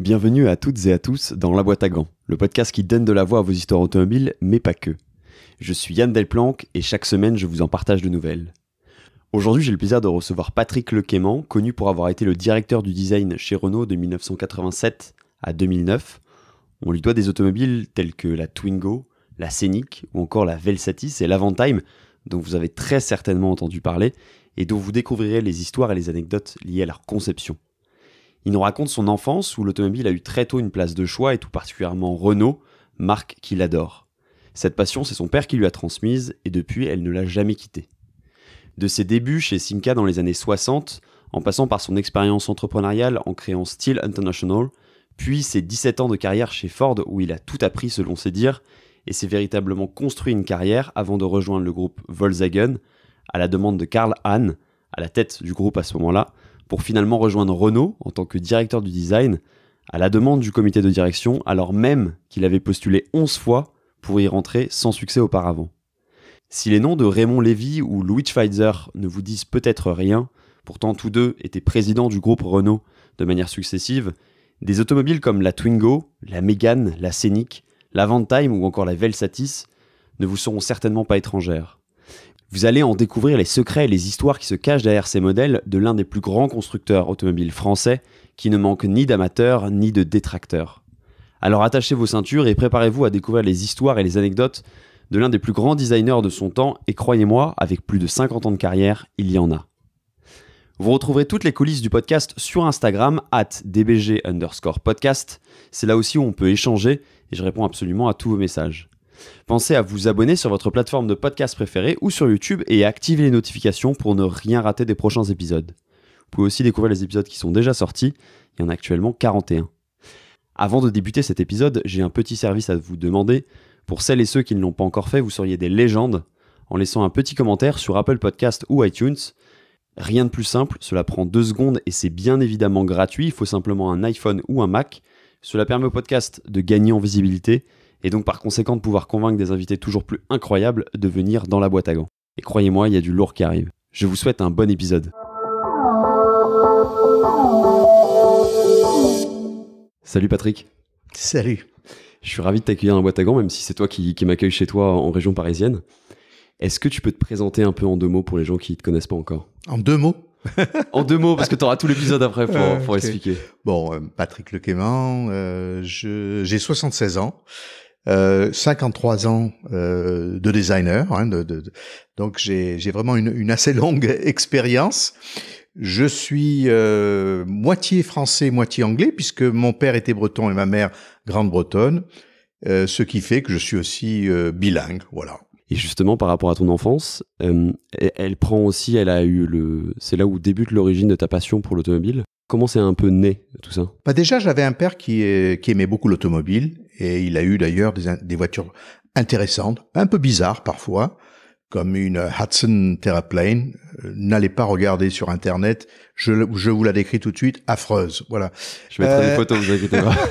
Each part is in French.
Bienvenue à toutes et à tous dans La Boîte à Gants, le podcast qui donne de la voix à vos histoires automobiles, mais pas que. Je suis Yann Delplanque et chaque semaine je vous en partage de nouvelles. Aujourd'hui j'ai le plaisir de recevoir Patrick Lequément, connu pour avoir été le directeur du design chez Renault de 1987 à 2009, on lui doit des automobiles telles que la Twingo, la Scenic ou encore la Velsatis et l'Avantime, dont vous avez très certainement entendu parler et dont vous découvrirez les histoires et les anecdotes liées à leur conception. Il nous raconte son enfance où l'automobile a eu très tôt une place de choix et tout particulièrement Renault, marque qu'il adore. Cette passion, c'est son père qui lui a transmise et depuis, elle ne l'a jamais quittée. De ses débuts chez Simca dans les années 60, en passant par son expérience entrepreneuriale en créant Steel International, puis ses 17 ans de carrière chez Ford où il a tout appris selon ses dires et s'est véritablement construit une carrière avant de rejoindre le groupe Volkswagen à la demande de Karl Hahn, à la tête du groupe à ce moment-là, pour finalement rejoindre Renault en tant que directeur du design à la demande du comité de direction alors même qu'il avait postulé 11 fois pour y rentrer sans succès auparavant. Si les noms de Raymond Lévy ou Louis Schweitzer ne vous disent peut-être rien, pourtant tous deux étaient présidents du groupe Renault de manière successive des automobiles comme la Twingo, la Mégane, la Scénic, la Vantime ou encore la Velsatis ne vous seront certainement pas étrangères. Vous allez en découvrir les secrets et les histoires qui se cachent derrière ces modèles de l'un des plus grands constructeurs automobiles français qui ne manque ni d'amateurs ni de détracteurs. Alors attachez vos ceintures et préparez-vous à découvrir les histoires et les anecdotes de l'un des plus grands designers de son temps et croyez-moi, avec plus de 50 ans de carrière, il y en a. Vous retrouverez toutes les coulisses du podcast sur Instagram, at dbg underscore podcast. C'est là aussi où on peut échanger et je réponds absolument à tous vos messages. Pensez à vous abonner sur votre plateforme de podcast préférée ou sur YouTube et activez activer les notifications pour ne rien rater des prochains épisodes. Vous pouvez aussi découvrir les épisodes qui sont déjà sortis, il y en a actuellement 41. Avant de débuter cet épisode, j'ai un petit service à vous demander. Pour celles et ceux qui ne l'ont pas encore fait, vous seriez des légendes en laissant un petit commentaire sur Apple Podcast ou iTunes. Rien de plus simple, cela prend deux secondes et c'est bien évidemment gratuit, il faut simplement un iPhone ou un Mac. Cela permet au podcast de gagner en visibilité et donc par conséquent de pouvoir convaincre des invités toujours plus incroyables de venir dans la boîte à gants. Et croyez-moi, il y a du lourd qui arrive. Je vous souhaite un bon épisode. Salut Patrick. Salut. Je suis ravi de t'accueillir dans la boîte à gants, même si c'est toi qui, qui m'accueilles chez toi en région parisienne. Est-ce que tu peux te présenter un peu en deux mots pour les gens qui ne te connaissent pas encore En deux mots en deux mots, parce que tu auras tout l'épisode après pour, expliquer. Bon, euh, Patrick Lequément, euh, j'ai 76 ans, euh, 53 ans euh, de designer, hein, donc j'ai vraiment une, une, assez longue expérience. Je suis euh, moitié français, moitié anglais, puisque mon père était breton et ma mère grande bretonne, ce qui fait que je suis aussi bilingue, voilà. Et justement, par rapport à ton enfance, euh, elle prend aussi, elle a eu le, c'est là où débute l'origine de ta passion pour l'automobile. Comment c'est un peu né tout ça bah Déjà, j'avais un père qui, qui aimait beaucoup l'automobile et il a eu d'ailleurs des, des, voitures intéressantes, un peu bizarres parfois, comme une Hudson Terraplane. Euh, n'allez pas regarder sur Internet, je, je vous la décris tout de suite, affreuse. Voilà. Je vais mettre des euh, photos, vous inquiétez pas.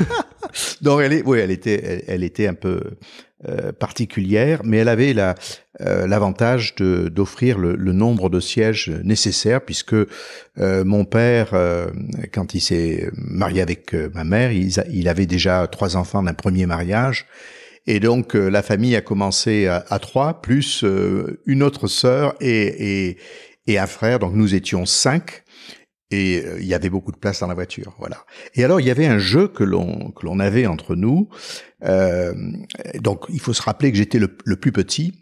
Donc elle oui, elle était, elle, était un peu euh, particulière, mais elle avait euh, l'avantage de d'offrir le, nombre de sièges nécessaires, puisque euh, mon père, quand il s'est marié avec ma mère, il, avait déjà trois enfants d'un premier mariage. Et donc la famille a commencé à, trois, plus une autre sœur et, et un frère. Donc nous étions cinq et euh, il y avait beaucoup de place dans la voiture, voilà. Et alors il y avait un jeu que l'on que l'on avait entre nous. Euh, donc il faut se rappeler que j'étais le, plus petit.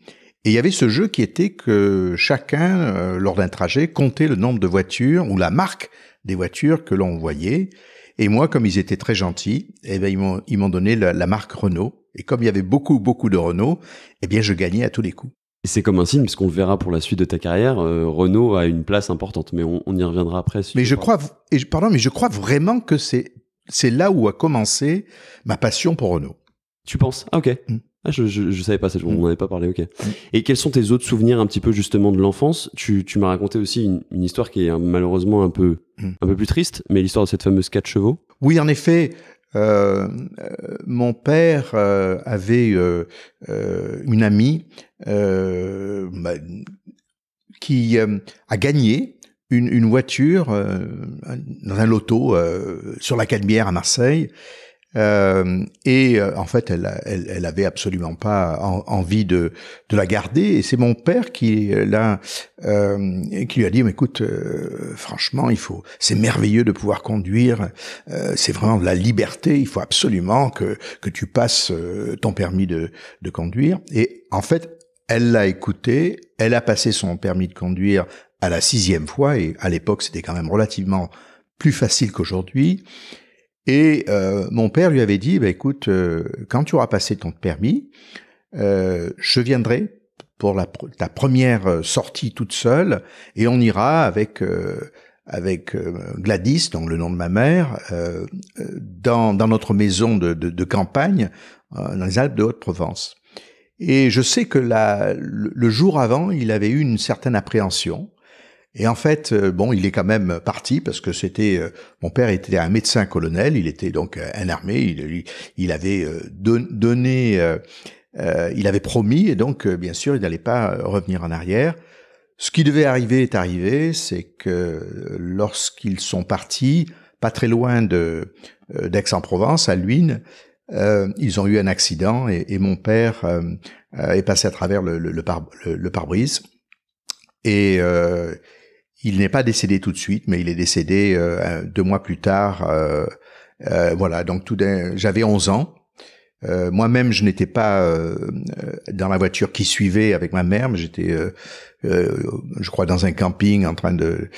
Et il y avait ce jeu qui était que chacun, euh, lors d'un trajet, comptait le nombre de voitures ou la marque des voitures que l'on voyait. Et moi, comme ils étaient très gentils, eh ben, ils m'ont donné la, la marque Renault. Et comme il y avait beaucoup, beaucoup de Renault, eh bien, je gagnais à tous les coups. Et c'est comme un signe, puisqu'on le verra pour la suite de ta carrière, euh, Renault a une place importante, mais on, y reviendra après. mais je crois, et pardon, mais je crois vraiment que c'est c'est là où a commencé ma passion pour Renault. Tu penses Ah ok. Mm. Ah, je, je, savais pas ça, on n'en mm. avait pas parlé, ok. Mm. Et quels sont tes autres souvenirs un petit peu justement de l'enfance Tu, tu m'as raconté aussi une, histoire qui est hein, malheureusement un peu, un peu plus triste, mais l'histoire de cette fameuse 4 chevaux. Oui, en effet, euh, euh, mon père avait une amie euh, bah, qui euh, a gagné une, une voiture euh, dans un loto euh, sur la Calmière à Marseille. et en fait, elle, elle, elle, avait absolument pas envie de, de la garder. Et c'est mon père qui l'a, qui lui a dit Mais "Écoute, franchement, il faut. C'est merveilleux de pouvoir conduire. c'est vraiment de la liberté. Il faut absolument que que tu passes ton permis de, de conduire." Et en fait, elle l'a écouté, elle a passé son permis de conduire à la sixième fois, et à l'époque c'était quand même relativement plus facile qu'aujourd'hui. Et euh, mon père lui avait dit, bah, écoute, euh, quand tu auras passé ton permis, euh, je viendrai pour ta première sortie toute seule, et on ira avec avec Gladys, donc le nom de ma mère, dans, notre maison de, de campagne dans les Alpes de Haute-Provence. Et je sais que le jour avant, il avait eu une certaine appréhension. Et en fait, euh, bon, il est quand même parti parce que c'était euh, mon père était un médecin colonel, il était donc euh, un armé, il, avait donné, il avait promis et donc bien sûr il n'allait pas revenir en arrière. Ce qui devait arriver est arrivé, c'est que lorsqu'ils sont partis, pas très loin de d'Aix-en-Provence, à Luynes, euh, ils ont eu un accident et, et mon père euh, euh, est passé à travers le, le, le pare-brise. et euh, il n'est pas décédé tout de suite, mais il est décédé euh, deux mois plus tard. voilà, donc tout j'avais 11 ans. Moi-même, je n'étais pas dans la voiture qui suivait avec ma mère, mais j'étais euh, je crois, dans un camping en train euh,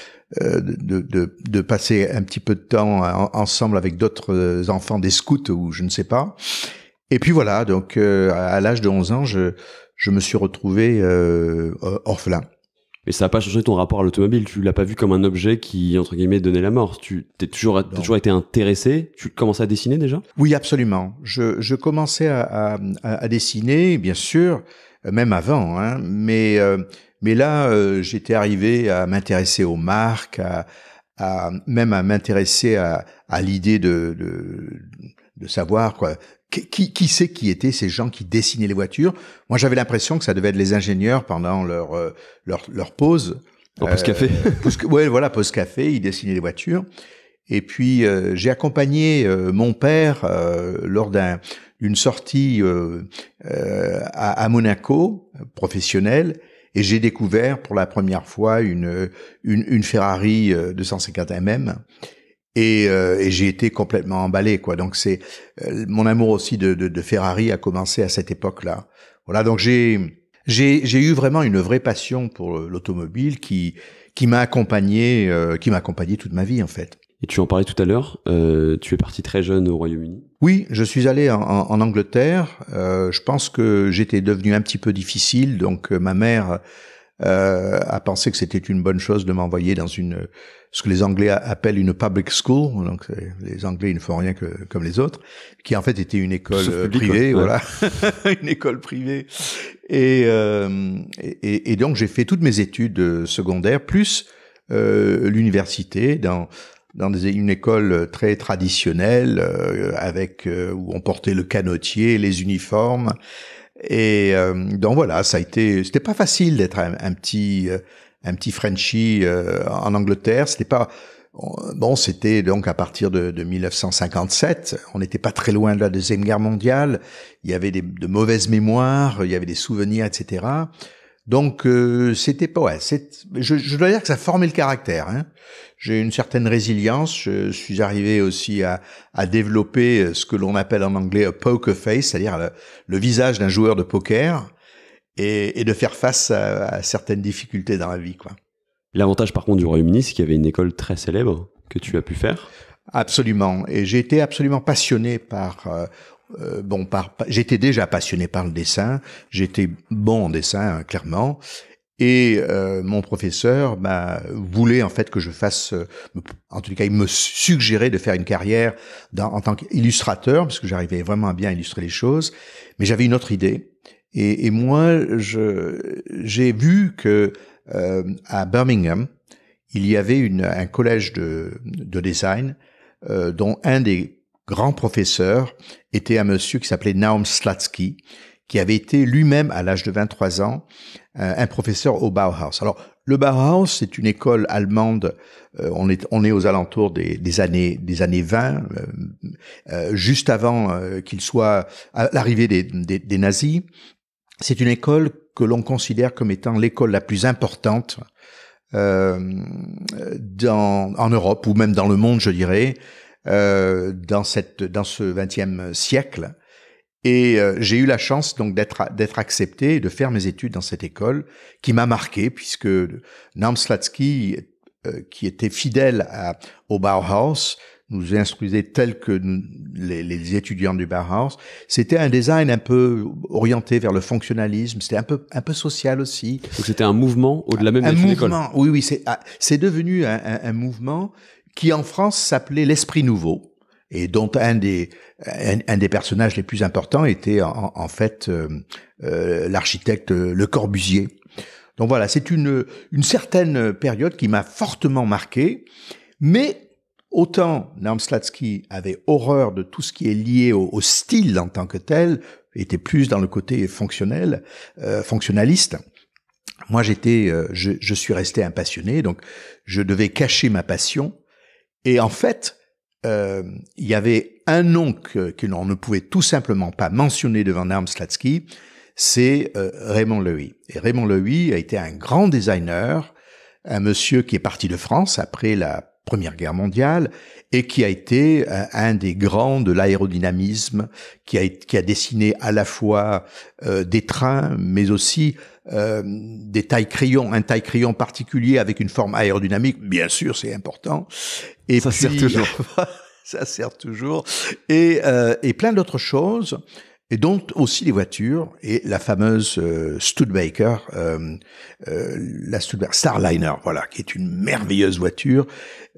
de, de, de, de, passer un petit peu de temps ensemble avec d'autres euh, enfants, des scouts ou je ne sais pas. Et puis voilà, donc à l'âge de 11 ans, je, je me suis retrouvé orphelin. Mais ça n'a pas changé ton rapport à l'automobile. Tu l'as pas vu comme un objet qui, entre guillemets, donnait la mort. Tu t'es toujours, toujours été intéressé. Tu commençais à dessiner déjà Oui, absolument. Je, je commençais à, à, à, dessiner, bien sûr, même avant. Hein, mais mais là, euh, j'étais arrivé à m'intéresser aux marques, à, même à m'intéresser à, à l'idée de, de, de, savoir quoi, qui, qui c'est qui étaient ces gens qui dessinaient les voitures. Moi, j'avais l'impression que ça devait être les ingénieurs pendant leur euh, leur, leur pause. pause café. Euh, oui, ouais, voilà, pause café, ils dessinaient les voitures. Et puis j'ai accompagné mon père lors d'une sortie à, à, Monaco professionnelle et j'ai découvert pour la première fois une, une, une Ferrari 250 euh, mm et, euh, et j'ai été complètement emballé quoi. Donc c'est euh, mon amour aussi de, de, Ferrari a commencé à cette époque-là. Voilà donc j'ai j'ai eu vraiment une vraie passion pour l'automobile qui qui m'a accompagné qui m'a accompagné toute ma vie en fait. Et tu en parlais tout à l'heure, euh, tu es parti très jeune au Royaume-Uni. Oui, je suis allé en, en Angleterre. Euh, je pense que j'étais devenu un petit peu difficile, donc euh, ma mère euh, a pensé que c'était une bonne chose de m'envoyer dans une ce que les Anglais appellent une public school. Donc les Anglais ils ne font rien que comme les autres, qui en fait était une école privée, voilà, une école privée. Euh, et, et, et donc j'ai fait toutes mes études euh, secondaires plus euh, l'université dans dans une école euh, très traditionnelle, euh, avec euh, où on portait le canotier, les uniformes. Et donc voilà, ça a été, c'était pas facile d'être un, petit, un petit Frenchie en Angleterre. C'était pas, Bon, c'était donc à partir de, de 1957. On n'était pas très loin de la Deuxième Guerre mondiale. Il y avait des, de mauvaises mémoires, il y avait des souvenirs, etc. Donc, c'était pas... Ouais, je, je, dois dire que ça formait le caractère. Hein. J'ai une certaine résilience. Je suis arrivé aussi à, à développer euh, ce que l'on appelle en anglais a poker face, c'est-à-dire le, visage d'un joueur de poker et, et de faire face à, certaines difficultés dans la vie. Quoi. L'avantage par contre du Royaume-Uni, c'est qu'il y avait une école très célèbre que tu as pu faire. Absolument. Et j'ai été absolument passionné par euh, euh, bon par, j'étais déjà passionné par le dessin, j'étais bon en dessin hein, clairement et euh, mon professeur bah, voulait en fait que je fasse, euh, en tout cas, il me suggérait de faire une carrière en tant qu'illustrateur, parce que j'arrivais vraiment à bien illustrer les choses. Mais j'avais une autre idée. Et, et moi, j'ai vu que euh, à Birmingham, il y avait une, un collège de, de design dont un des grands professeurs était un monsieur qui s'appelait Naum Slatsky, qui avait été lui-même à l'âge de 23 ans euh, un professeur au Bauhaus. Alors le Bauhaus, c'est une école allemande. Euh, on est on est aux alentours des, années des années 20, euh, juste avant qu'il soit l'arrivée des, nazis. C'est une école que l'on considère comme étant l'école la plus importante dans, en Europe ou même dans le monde, je dirais, dans cette dans ce 20e siècle et euh, j'ai eu la chance donc d'être d'être accepté et de faire mes études dans cette école qui m'a marqué puisque Nam Slatsky, euh, qui était fidèle à, au Bauhaus, nous instruisait tel que les, les, étudiants du Bauhaus. C'était un design un peu orienté vers le fonctionnalisme. C'était un peu un peu social aussi. Donc c'était un mouvement au-delà même de l'école. Un mouvement. Oui oui c'est ah, c'est devenu un, un mouvement qui en France s'appelait l'esprit nouveau et dont un des un, des personnages les plus importants était en, fait euh, euh, l'architecte Le Corbusier. Donc voilà, c'est une une certaine période qui m'a fortement marqué, mais Autant Noam Slatsky avait horreur de tout ce qui est lié au, style en tant que tel, était plus dans le côté fonctionnel, euh, fonctionnaliste. Moi, j'étais, je, je, suis resté un passionné, donc je devais cacher ma passion. Et en fait, euh, il y avait un nom que, l'on ne pouvait tout simplement pas mentionner devant Narm Slatsky, c'est euh, Raymond Lehuy. Et Raymond Lehuy a été un grand designer, un monsieur qui est parti de France après la Première Guerre mondiale et qui a été euh, un, des grands de l'aérodynamisme, qui a, qui a dessiné à la fois euh, des trains, mais aussi euh, des tailles crayons, un taille crayon particulier avec une forme aérodynamique, bien sûr, c'est important. Et ça sert toujours. ça sert toujours. Et, et plein d'autres choses et donc aussi les voitures et la fameuse euh, Studebaker, euh, euh, la Studebaker Starliner, voilà, qui est une merveilleuse voiture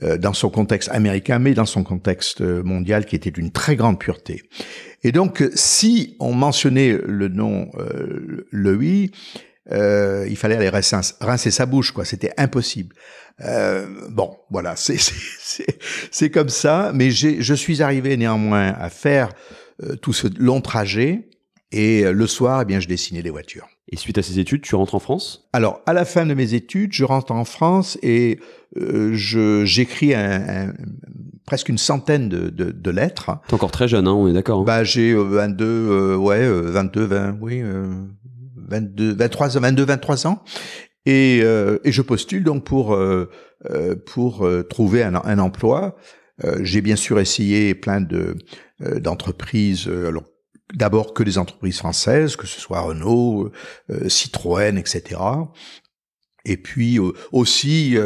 euh, dans son contexte américain, mais dans son contexte mondial, qui était d'une très grande pureté. Et donc, si on mentionnait le nom euh, euh, il fallait aller rincer, sa bouche, quoi. C'était impossible. Euh, bon, voilà, c'est comme ça. Mais je suis arrivé néanmoins à faire euh, tout ce long trajet. Et euh, le soir, eh bien, je dessinais les voitures. Et suite à ces études, tu rentres en France Alors, à la fin de mes études, je rentre en France et euh, je j'écris un, un, presque une centaine de, de, de lettres. T'es encore très jeune, hein, on est d'accord. Hein. Bah, j'ai 22, euh, euh, ouais, 22, 20, oui, euh, 22, 23, 22, 23 ans. Et, et je postule donc pour pour trouver un, un emploi. Euh, j'ai bien sûr essayé plein de euh, d'entreprises. Euh, alors, d'abord que des entreprises françaises, que ce soit Renault, Citroën, etc. Et puis aussi,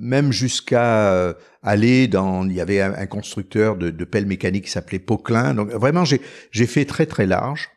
même jusqu'à aller dans, il y avait un, constructeur de, de pelle mécanique qui s'appelait Poquelin. Donc vraiment, j'ai fait très très large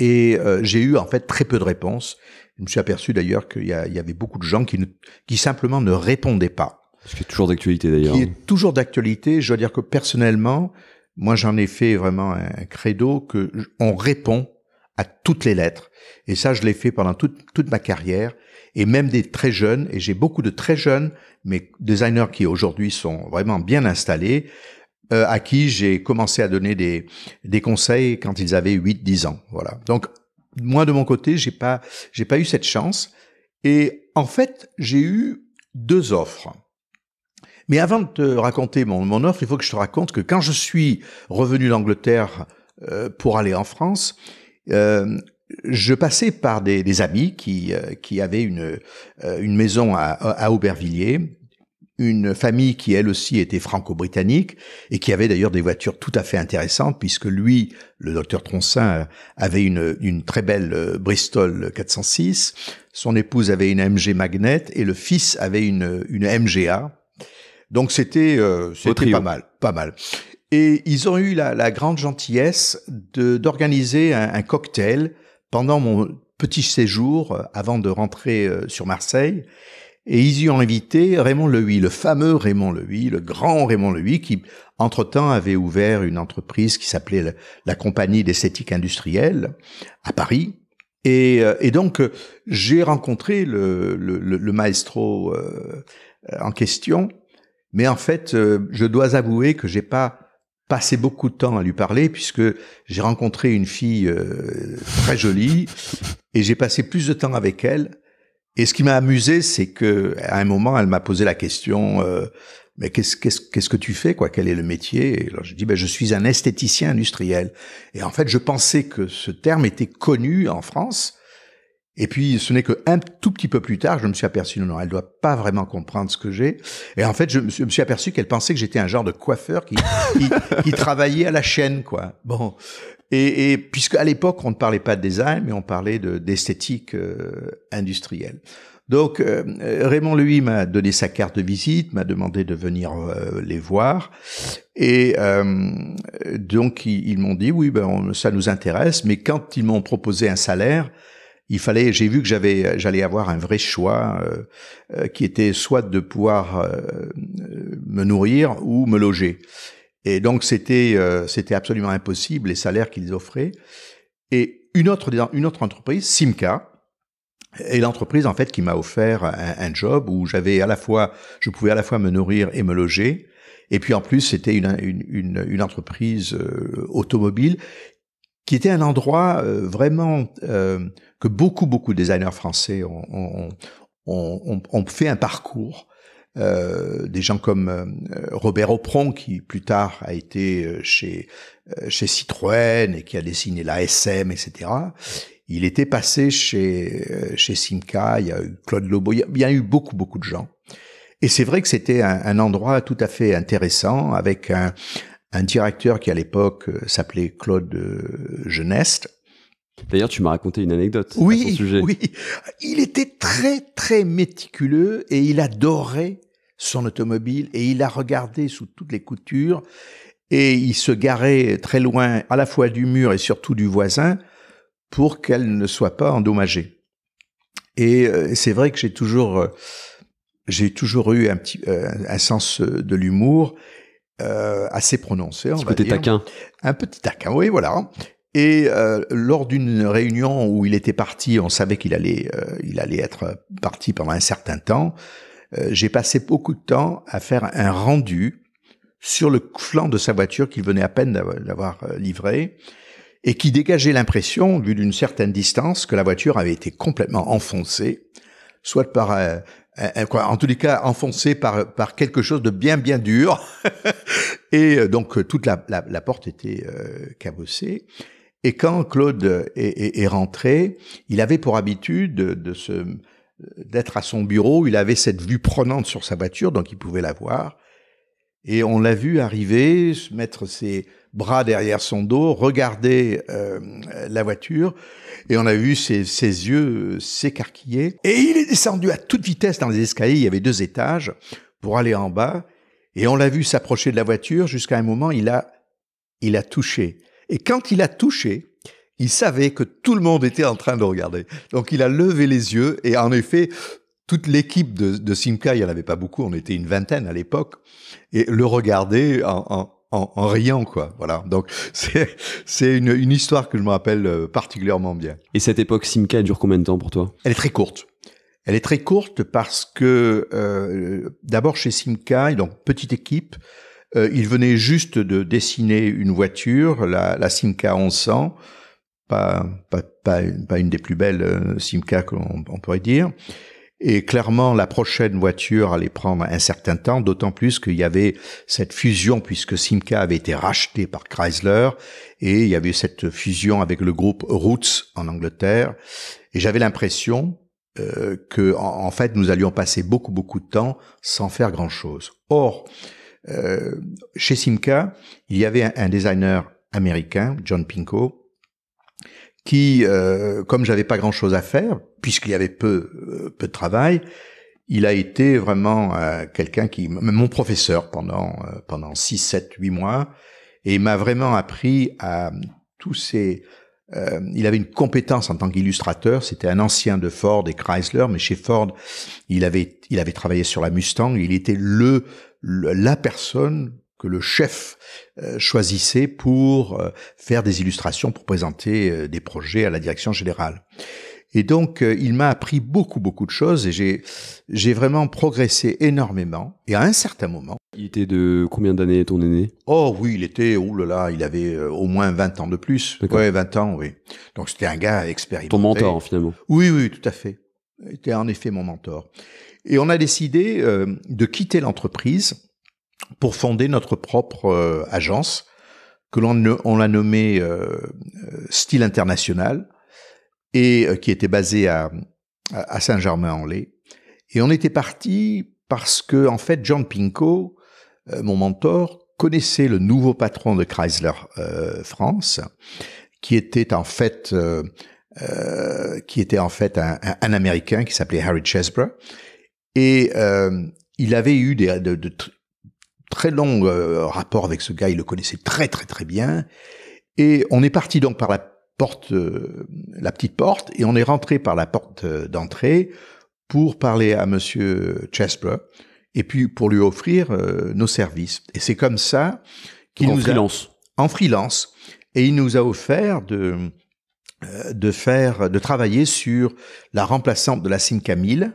et j'ai eu en fait très peu de réponses. Je me suis aperçu d'ailleurs qu'il y, y, avait beaucoup de gens qui, ne, qui simplement ne répondaient pas. Ce qui est toujours d'actualité d'ailleurs. Qui est toujours d'actualité. Je dois dire que personnellement, moi j'en ai fait vraiment un credo que on répond à toutes les lettres. Et ça, je l'ai fait pendant toute, toute ma carrière, et même des très jeunes, et j'ai beaucoup de très jeunes, mais designers qui aujourd'hui sont vraiment bien installés, euh, à qui j'ai commencé à donner des, des conseils quand ils avaient 8-10 ans. Voilà. Donc, moi, de mon côté, j'ai pas, j'ai pas eu cette chance. Et en fait, j'ai eu deux offres. Mais avant de te raconter mon, mon offre, il faut que je te raconte que quand je suis revenu d'Angleterre euh, pour aller en France, euh, je passais par des, des amis qui, euh, qui avaient une, euh, une maison à, Aubervilliers, une famille qui elle aussi était franco-britannique et qui avait d'ailleurs des voitures tout à fait intéressantes puisque lui, le docteur Troncin, avait une, une très belle Bristol 406, son épouse avait une MG Magnet et le fils avait une, une MGA donc c'était euh, c'était pas mal, pas mal. Et ils ont eu la, grande gentillesse d'organiser un, cocktail pendant mon petit séjour euh, avant de rentrer euh, sur Marseille. Et ils y ont invité Raymond Lehuy, le fameux Raymond Lehuy, le grand Raymond Lehuy, qui, entre-temps, avait ouvert une entreprise qui s'appelait la Compagnie d'esthétique industrielle à Paris. Et, et donc, j'ai rencontré le, le maestro en question mais en fait, euh, je dois avouer que j'ai pas passé beaucoup de temps à lui parler puisque j'ai rencontré une fille euh, très jolie et j'ai passé plus de temps avec elle. Et ce qui m'a amusé, c'est que à un moment, elle m'a posé la question euh, mais qu'est-ce que tu fais quoi Quel est le métier Et alors je dis ben je suis un esthéticien industriel. Et en fait, je pensais que ce terme était connu en France et puis, ce n'est que un tout petit peu plus tard, je me suis aperçu, non, non, elle doit pas vraiment comprendre ce que j'ai. Et en fait, je me suis, aperçu qu'elle pensait que j'étais un genre de coiffeur qui, qui, qui, travaillait à la chaîne, quoi. Bon. Et, et puisque à l'époque, on ne parlait pas de design, mais on parlait de, d'esthétique euh, industrielle. Donc, euh, Raymond, lui, m'a donné sa carte de visite, m'a demandé de venir euh, les voir. Et donc, ils, m'ont dit, oui, ben, ça nous intéresse, mais quand ils m'ont proposé un salaire, il fallait, j'ai vu que j'avais, euh, j'allais avoir un vrai choix euh, euh, qui était soit de pouvoir me nourrir ou me loger. Et donc c'était, c'était absolument impossible les salaires qu'ils offraient. Et une autre, une autre entreprise, Simca, est l'entreprise en fait qui m'a offert un, job où j'avais à la fois, je pouvais à la fois me nourrir et me loger. Et puis en plus, c'était une, une, une, une, entreprise automobile qui était un endroit vraiment beaucoup, beaucoup de designers français ont, ont, ont, ont fait un parcours. Euh, des gens comme euh, Robert Opron, qui plus tard a été euh, chez, euh, chez Citroën et qui a dessiné la SM, etc. Il était passé chez, chez Simca, il y a eu Claude Lobo, il y a eu beaucoup, beaucoup de gens. Et c'est vrai que c'était un, un, endroit tout à fait intéressant avec un, un directeur qui à l'époque s'appelait Claude Geneste D'ailleurs, tu m'as raconté une anecdote oui, à sujet. Oui, il était très très méticuleux et il adorait son automobile et il la regardait sous toutes les coutures et il se garait très loin à la fois du mur et surtout du voisin pour qu'elle ne soit pas endommagée. Et euh, c'est vrai que j'ai toujours euh, j'ai toujours eu un petit euh, un sens de l'humour assez prononcé. On petit taquin. Un petit taquin, oui, voilà. Et euh, lors d'une réunion où il était parti, on savait qu'il allait, euh, il allait être parti pendant un certain temps. Euh, j'ai passé beaucoup de temps à faire un rendu sur le flanc de sa voiture qu'il venait à peine d'avoir euh, livré et qui dégageait l'impression, vu d'une certaine distance, que la voiture avait été complètement enfoncée, soit par quoi, en tous les cas enfoncée par, par quelque chose de bien bien dur, et donc toute la, la, la porte était cabossée. Et quand Claude est, rentré, il avait pour habitude d'être à son bureau, il avait cette vue prenante sur sa voiture, donc il pouvait la voir. Et on l'a vu arriver, se mettre ses bras derrière son dos, regarder euh, la voiture, et on a vu ses, yeux euh, s'écarquiller. Et il est descendu à toute vitesse dans les escaliers, il y avait deux étages, pour aller en bas, et on l'a vu s'approcher de la voiture, jusqu'à un moment, il a, il a touché et quand il a touché, il savait que tout le monde était en train de regarder. Donc il a levé les yeux et en effet, toute l'équipe de, de, Simca, il n'y en avait pas beaucoup, on était une vingtaine à l'époque, et le regardait en, en, en, riant, quoi. Voilà. Donc c'est une, une histoire que je me rappelle euh, particulièrement bien. Et cette époque Simca dure combien de temps pour toi Elle est très courte. Elle est très courte parce que euh, d'abord chez Simca, donc petite équipe, euh, il venait juste de dessiner une voiture, la, la Simca 1100, pas, pas, pas, une, des plus belles euh, Simca qu'on pourrait dire. Et clairement, la prochaine voiture allait prendre un certain temps, d'autant plus qu'il y avait cette fusion, puisque Simca avait été rachetée par Chrysler, et il y avait cette fusion avec le groupe Roots en Angleterre. Et j'avais l'impression euh, que, en, fait, nous allions passer beaucoup, beaucoup de temps sans faire grand-chose. Or, euh, chez Simca, il y avait un, designer américain, John Pinko, qui, euh, comme j'avais pas grand chose à faire, puisqu'il y avait peu, euh, peu de travail, il a été vraiment euh, quelqu'un qui, mon professeur pendant pendant six, sept, huit mois, et m'a vraiment appris à tous ces. il avait une compétence en tant qu'illustrateur. C'était un ancien de Ford et Chrysler, mais chez Ford, il avait il avait travaillé sur la Mustang. Il était le la personne que le chef euh, choisissait pour euh, faire des illustrations, pour présenter euh, des projets à la direction générale. Et donc, il m'a appris beaucoup, beaucoup de choses et j'ai, j'ai vraiment progressé énormément. Et à un certain moment. Il était de combien d'années ton aîné Oh oui, il était, là, il avait au moins 20 ans de plus. Ouais, 20 ans, oui. Donc c'était un gars expérimenté. Ton mentor, finalement. Oui, oui, tout à fait. Il était en effet mon mentor. Et on a décidé euh, de quitter l'entreprise pour fonder notre propre euh, agence que l'on a nommée euh, Style International et qui était basée à, Saint-Germain-en-Laye. Et on était parti parce que en fait John Pinko, mon mentor, connaissait le nouveau patron de Chrysler France, qui était en fait qui était en fait un, un américain qui s'appelait Harry Chesbrough et euh, il avait eu des, de, de très longs euh, rapports avec ce gars, il le connaissait très très très bien. Et on est parti donc par la porte, euh, la petite porte, et on est rentré par la porte euh, d'entrée pour parler à Monsieur Chesper et puis pour lui offrir nos services. Et c'est comme ça qu'il nous freelance. a en freelance et il nous a offert de de faire de travailler sur la remplaçante de la Simca 1000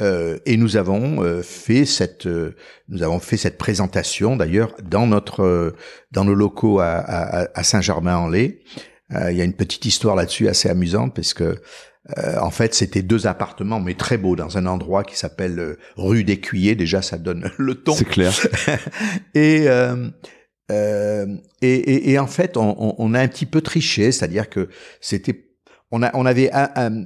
euh, et nous avons euh, fait cette euh, nous avons fait cette présentation d'ailleurs dans notre dans nos locaux à, à, à Saint-Germain-en-Laye. il y a une petite histoire là-dessus assez amusante parce que en fait c'était deux appartements mais très beaux dans un endroit qui s'appelle rue des Cuyers. Déjà ça donne le ton. C'est clair. et et, et, et, en fait, on, on, a un petit peu triché, c'est-à-dire que c'était, on, a, on avait un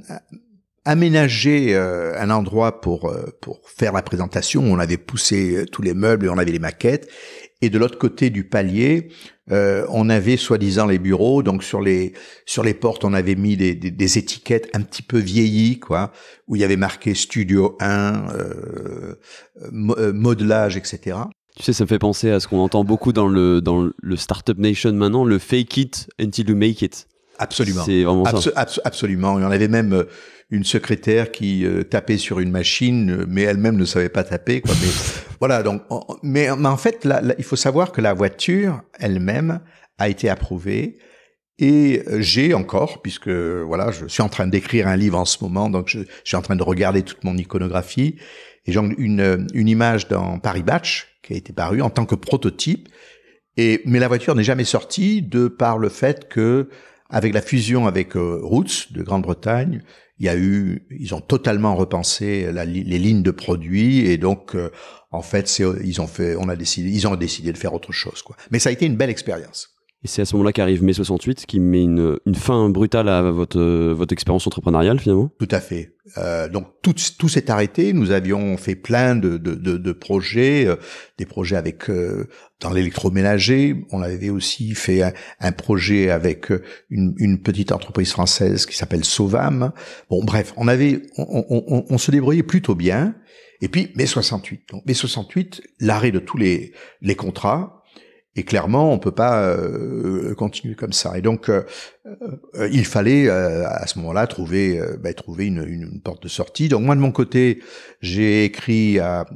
aménager euh, un endroit pour euh, pour faire la présentation. On avait poussé euh, tous les meubles et on avait les maquettes. Et de l'autre côté du palier, on avait soi-disant les bureaux. Donc sur les sur les portes, on avait mis des, des, étiquettes un petit peu vieillies, quoi, où il y avait marqué Studio 1, modelage, etc. Tu sais, ça me fait penser à ce qu'on entend beaucoup dans le dans le startup nation maintenant, le fake it until you make it. Absolument. C'est vraiment ça. absolument. Il y en avait même une secrétaire qui euh, tapait sur une machine, euh, mais elle-même ne savait pas taper. Quoi. Mais voilà. Donc, mais, en fait, là, il faut savoir que la voiture elle-même a été approuvée. Et euh, j'ai encore, puisque voilà, je suis en train d'écrire un livre en ce moment, donc je, suis en train de regarder toute mon iconographie. Et j'ai une, une image dans Paris Batch qui a été parue en tant que prototype. Et mais la voiture n'est jamais sortie de par le fait que avec la fusion avec euh, Roots de Grande-Bretagne, il y a eu, ils ont totalement repensé les lignes de produits et donc euh, en fait, ils ont fait, on a décidé, ils ont décidé de faire autre chose quoi. Mais ça a été une belle expérience. Et c'est à ce moment-là qu'arrive mai 68, qui met une, une fin brutale à votre, votre expérience entrepreneuriale finalement Tout à fait. Euh, donc tout, tout s'est arrêté. Nous avions fait plein de, de, de, de projets, euh, des projets avec euh, dans l'électroménager. On avait aussi fait un, projet avec euh, une, une, petite entreprise française qui s'appelle Sovam. Bon, bref, on avait, on, on, on, on se débrouillait plutôt bien. Et puis mai 68. Donc mai 68, l'arrêt de tous les, les contrats et clairement, on peut pas euh, continuer comme ça. Et donc, euh, euh, il fallait à ce moment-là trouver bah, trouver une, une, porte de sortie. Donc moi de mon côté, j'ai écrit. À,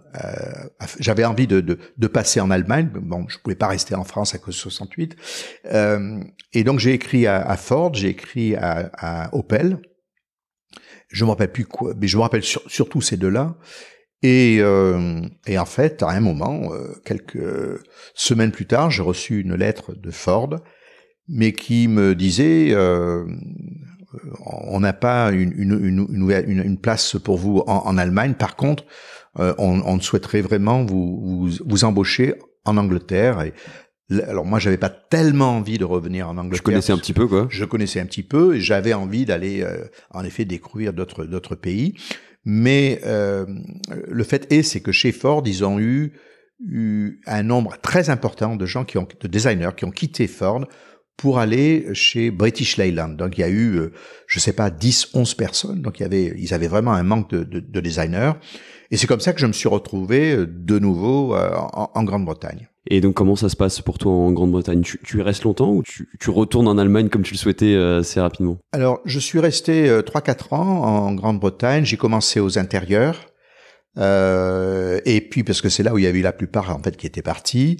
J'avais envie de, de, de, passer en Allemagne. Bon, je pouvais pas rester en France à cause de 68. et donc j'ai écrit à, Ford, j'ai écrit à, Opel. Je me rappelle plus quoi, mais je me rappelle surtout ces deux-là. Et, euh, et, en fait, à un moment, euh, quelques semaines plus tard, j'ai reçu une lettre de Ford, mais qui me disait euh, euh on n'a pas une, une, une, une, place pour vous en, Allemagne. Par contre, on, on, souhaiterait vraiment vous, vous, embaucher en Angleterre. alors moi, j'avais pas tellement envie de revenir en Angleterre. Je connaissais un petit peu, quoi. Je connaissais un petit peu et j'avais envie d'aller, en effet, découvrir d'autres d'autres pays. Mais euh, le fait est, c'est que chez Ford, ils ont eu, eu, un nombre très important de gens qui ont, de designers qui ont quitté Ford pour aller chez British Leyland. Donc il y a eu, euh, je sais pas, 10, 11 personnes. Donc il y avait, ils avaient vraiment un manque de, de, de designers. Et c'est comme ça que je me suis retrouvé euh, de nouveau euh, en, Grande-Bretagne. Et donc comment ça se passe pour toi en Grande-Bretagne tu, tu, y restes longtemps ou tu, tu, retournes en Allemagne comme tu le souhaitais euh, assez rapidement Alors je suis resté 3-4 ans en Grande-Bretagne. J'ai commencé aux intérieurs. Euh, et puis parce que c'est là où il y avait la plupart en fait qui étaient partis.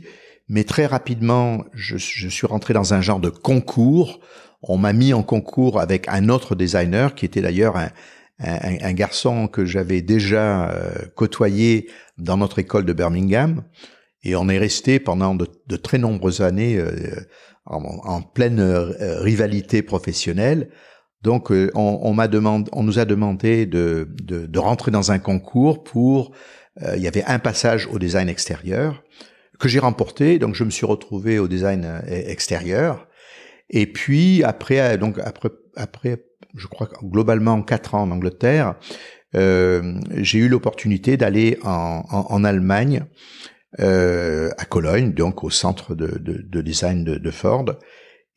Mais très rapidement, je, je suis rentré dans un genre de concours. On m'a mis en concours avec un autre designer qui était d'ailleurs un, un, garçon que j'avais déjà euh, côtoyé dans notre école de Birmingham, et on est resté pendant de, très nombreuses années euh, en, pleine euh, rivalité professionnelle. Donc, on, m'a demandé, on nous a demandé de, rentrer dans un concours pour. il y avait un passage au design extérieur que j'ai remporté. Donc, je me suis retrouvé au design extérieur. Et puis après, donc après, après je crois globalement quatre ans en Angleterre, euh, j'ai eu l'opportunité d'aller en, Allemagne, euh, à Cologne, donc au centre de, design de, Ford.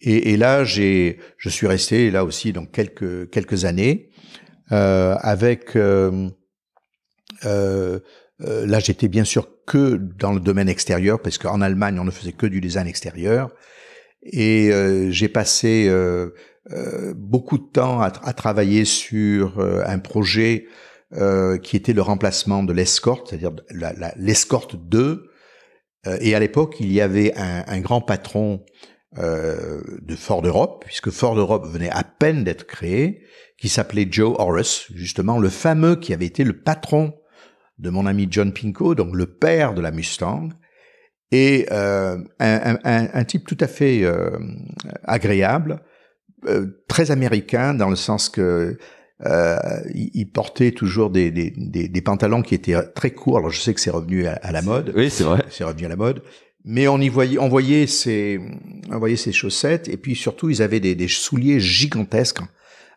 Et, là, j'ai, je suis resté là aussi donc quelques quelques années euh, avec. là, j'étais bien sûr que dans le domaine extérieur, parce qu'en Allemagne, on ne faisait que du design extérieur. Et j'ai passé euh, beaucoup de temps à, travailler sur euh, un projet euh, qui était le remplacement de l'escorte, c'est-à-dire l'escorte 2. et à l'époque, il y avait un, grand patron de Ford Europe, puisque Ford Europe venait à peine d'être créé, qui s'appelait Joe Horace, justement le fameux qui avait été le patron de mon ami John Pinko, donc le père de la Mustang, et un, type tout à fait agréable euh, très américain dans le sens que euh, il, portait toujours des, des, pantalons qui étaient très courts. Alors je sais que c'est revenu à, la mode. Oui, c'est vrai. C'est revenu à la mode. Mais on y voyait, on voyait ses, chaussettes et puis surtout ils avaient des, des souliers gigantesques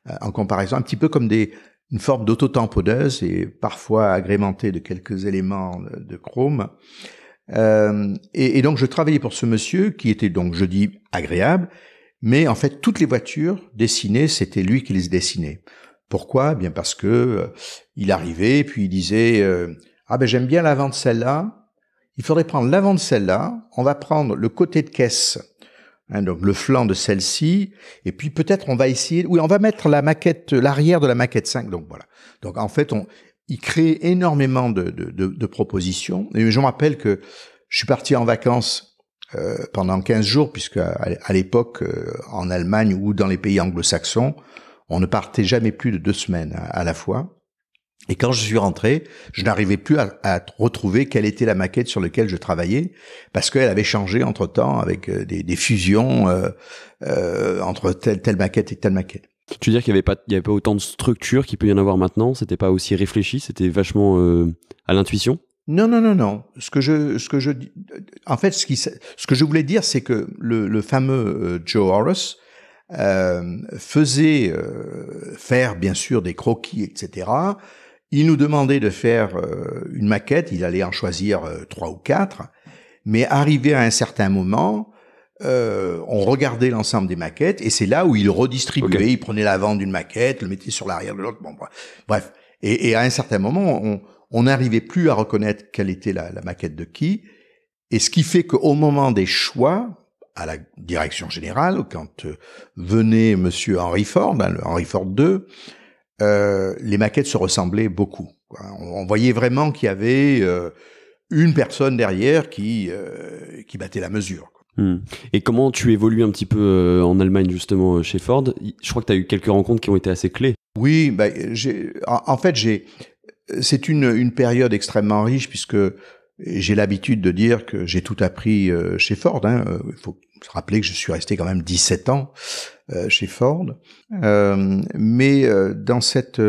euh, en comparaison, un petit peu comme des une forme d'autotempodeuse et parfois agrémentée de quelques éléments de chrome. Euh, et, et, donc je travaillais pour ce monsieur qui était donc je dis agréable, mais en fait, toutes les voitures dessinées, c'était lui qui les dessinait. Pourquoi eh Bien parce que euh, il arrivait, puis il disait euh, ah ben j'aime bien l'avant de celle-là. Il faudrait prendre l'avant de celle-là. On va prendre le côté de caisse, hein, donc le flanc de celle-ci, et puis peut-être on va essayer. Oui, on va mettre la maquette, l'arrière de la maquette 5. Donc voilà. Donc en fait, on, il crée énormément de, de propositions. Et je me rappelle que je suis parti en vacances euh, pendant 15 jours, puisque à, l'époque, euh, en Allemagne ou dans les pays anglo-saxons, on ne partait jamais plus de deux semaines à, la fois. Et quand je suis rentré, je n'arrivais plus à, retrouver quelle était la maquette sur laquelle je travaillais, parce qu'elle avait changé entre-temps avec euh, des, des fusions entre telle, telle maquette et telle maquette. Tu veux dire qu'il n'y avait, pas, pas autant de structure qu'il peut y en avoir maintenant C'était pas aussi réfléchi C'était vachement à l'intuition non, non, non, non. Ce que je, ce que je, en fait, ce, qui, ce que je voulais dire, c'est que le, le fameux euh, Joe Horace euh, faisait euh, faire, bien sûr, des croquis, etc. Il nous demandait de faire euh, une maquette. Il allait en choisir trois ou quatre. Mais arrivé à un certain moment, euh, on regardait l'ensemble des maquettes et c'est là où il redistribuait, il prenait l'avant d'une maquette, le mettait sur l'arrière de l'autre. Bon, bref. Et, et, à un certain moment, on, on n'arrivait plus à reconnaître quelle était la, maquette de qui, et ce qui fait qu'au moment des choix, à la direction générale, quand euh, venait M. Henry Ford, hein, Henry Ford II, euh, les maquettes se ressemblaient beaucoup. On, voyait vraiment qu'il y avait euh, une personne derrière qui, qui battait la mesure. Hmm. Et comment tu évolues un petit peu en Allemagne justement chez Ford Je crois que tu as eu quelques rencontres qui ont été assez clés. Oui, bah, en, fait j'ai c'est une, une période extrêmement riche puisque j'ai l'habitude de dire que j'ai tout appris euh, chez Ford. Hein. Euh, il faut se rappeler que je suis resté quand même 17 ans euh, chez Ford. mais dans cette,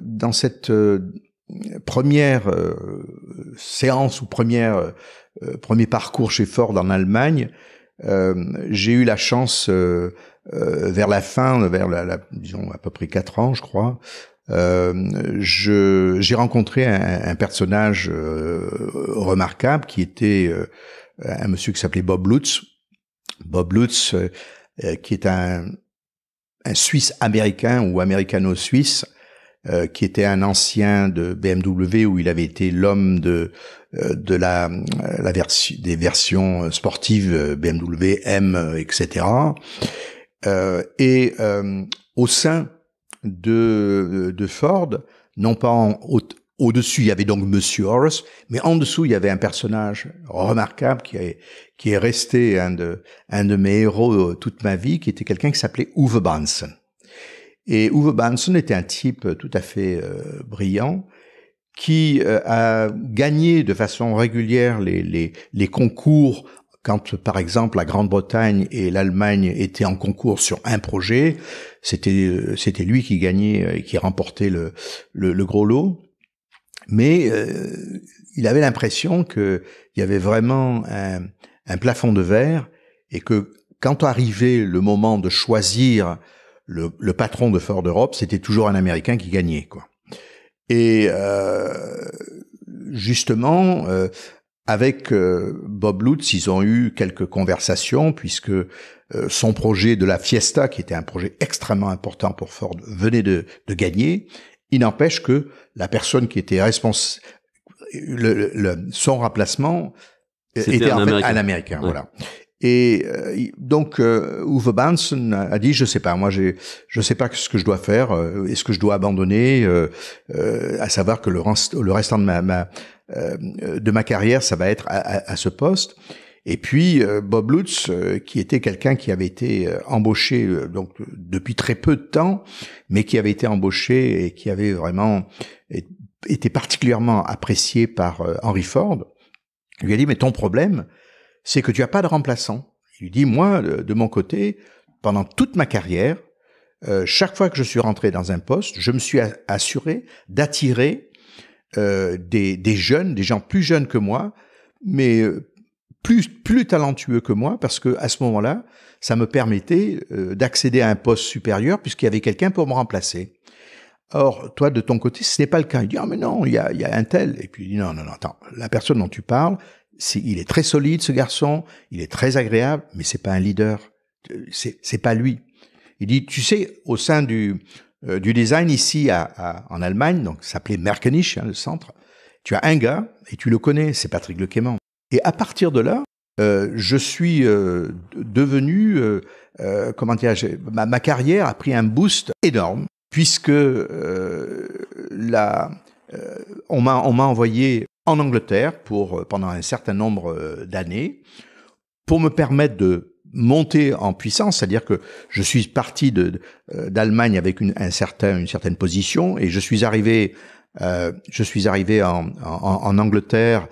dans cette première séance ou première, premier parcours chez Ford en Allemagne, j'ai eu la chance, vers la fin, vers la, disons à peu près 4 ans, je crois, euh, je j'ai rencontré un, personnage euh, remarquable qui était euh, un monsieur qui s'appelait Bob Lutz. Bob Lutz, qui est un, un Suisse américain ou américano-suisse, qui était un ancien de BMW où il avait été l'homme de de la, la version des versions sportives BMW M etc. et au sein euh, de, Ford, non pas en, au, au-dessus, il y avait donc Monsieur Horace, mais en dessous, il y avait un personnage remarquable qui est, qui est resté un de, un de mes héros euh, toute ma vie, qui était quelqu'un qui s'appelait Uwe Banson. Et Uwe Banson était un type euh, tout à fait brillant, qui a gagné de façon régulière les, les, les concours quand, par exemple, la Grande-Bretagne et l'Allemagne étaient en concours sur un projet, c'était euh, c'était lui qui gagnait et euh, qui remportait le, le, gros lot. Mais euh, il avait l'impression que il y avait vraiment un, un, plafond de verre et que quand arrivait le moment de choisir le, patron de Ford Europe, c'était toujours un Américain qui gagnait, quoi. Et justement, euh, avec euh, Bob Lutz, ils ont eu quelques conversations puisque euh, son projet de la Fiesta, qui était un projet extrêmement important pour Ford, venait de, de gagner. Il n'empêche que la personne qui était responsable, le, son remplacement euh, était, un Américain. Voilà. Et donc euh, Uwe Benson a dit je sais pas moi j'ai je sais pas ce que je dois faire est-ce que je dois abandonner à savoir que le, le restant de ma, ma euh, euh, de ma carrière, ça va être à, ce poste. Et puis euh, Bob Lutz, qui était quelqu'un qui avait été embauché donc depuis très peu de temps, mais qui avait été embauché et qui avait vraiment été particulièrement apprécié par Henry Ford, lui a dit mais ton problème, c'est que tu n'as pas de remplaçant. Il lui dit moi de mon côté, pendant toute ma carrière, chaque fois que je suis rentré dans un poste, je me suis assuré d'attirer euh, des, des, jeunes, des gens plus jeunes que moi, mais euh, plus, plus talentueux que moi, parce que à ce moment-là, ça me permettait euh, d'accéder à un poste supérieur, puisqu'il y avait quelqu'un pour me remplacer. Or, toi, de ton côté, ce n'est pas le cas. Il dit, ah, mais non, il y a, un tel. Et puis, il dit, non, non, non, attends, la personne dont tu parles, il est très solide, ce garçon, il est très agréable, mais c'est pas un leader. C'est, c'est pas lui. Il dit, tu sais, au sein du, euh, du design ici en Allemagne, donc s'appelait Merkenich, hein, le centre. Tu as un gars, et tu le connais, c'est Patrick Lequément. Et à partir de là, euh, je suis euh, devenu, comment dire, ma, carrière a pris un boost énorme, puisque on m'a envoyé en Angleterre pour, pendant un certain nombre d'années pour me permettre de monter en puissance, c'est-à-dire que je suis parti de euh, d'Allemagne avec une, un certain, une certaine position et je suis arrivé, euh, je suis arrivé en, Angleterre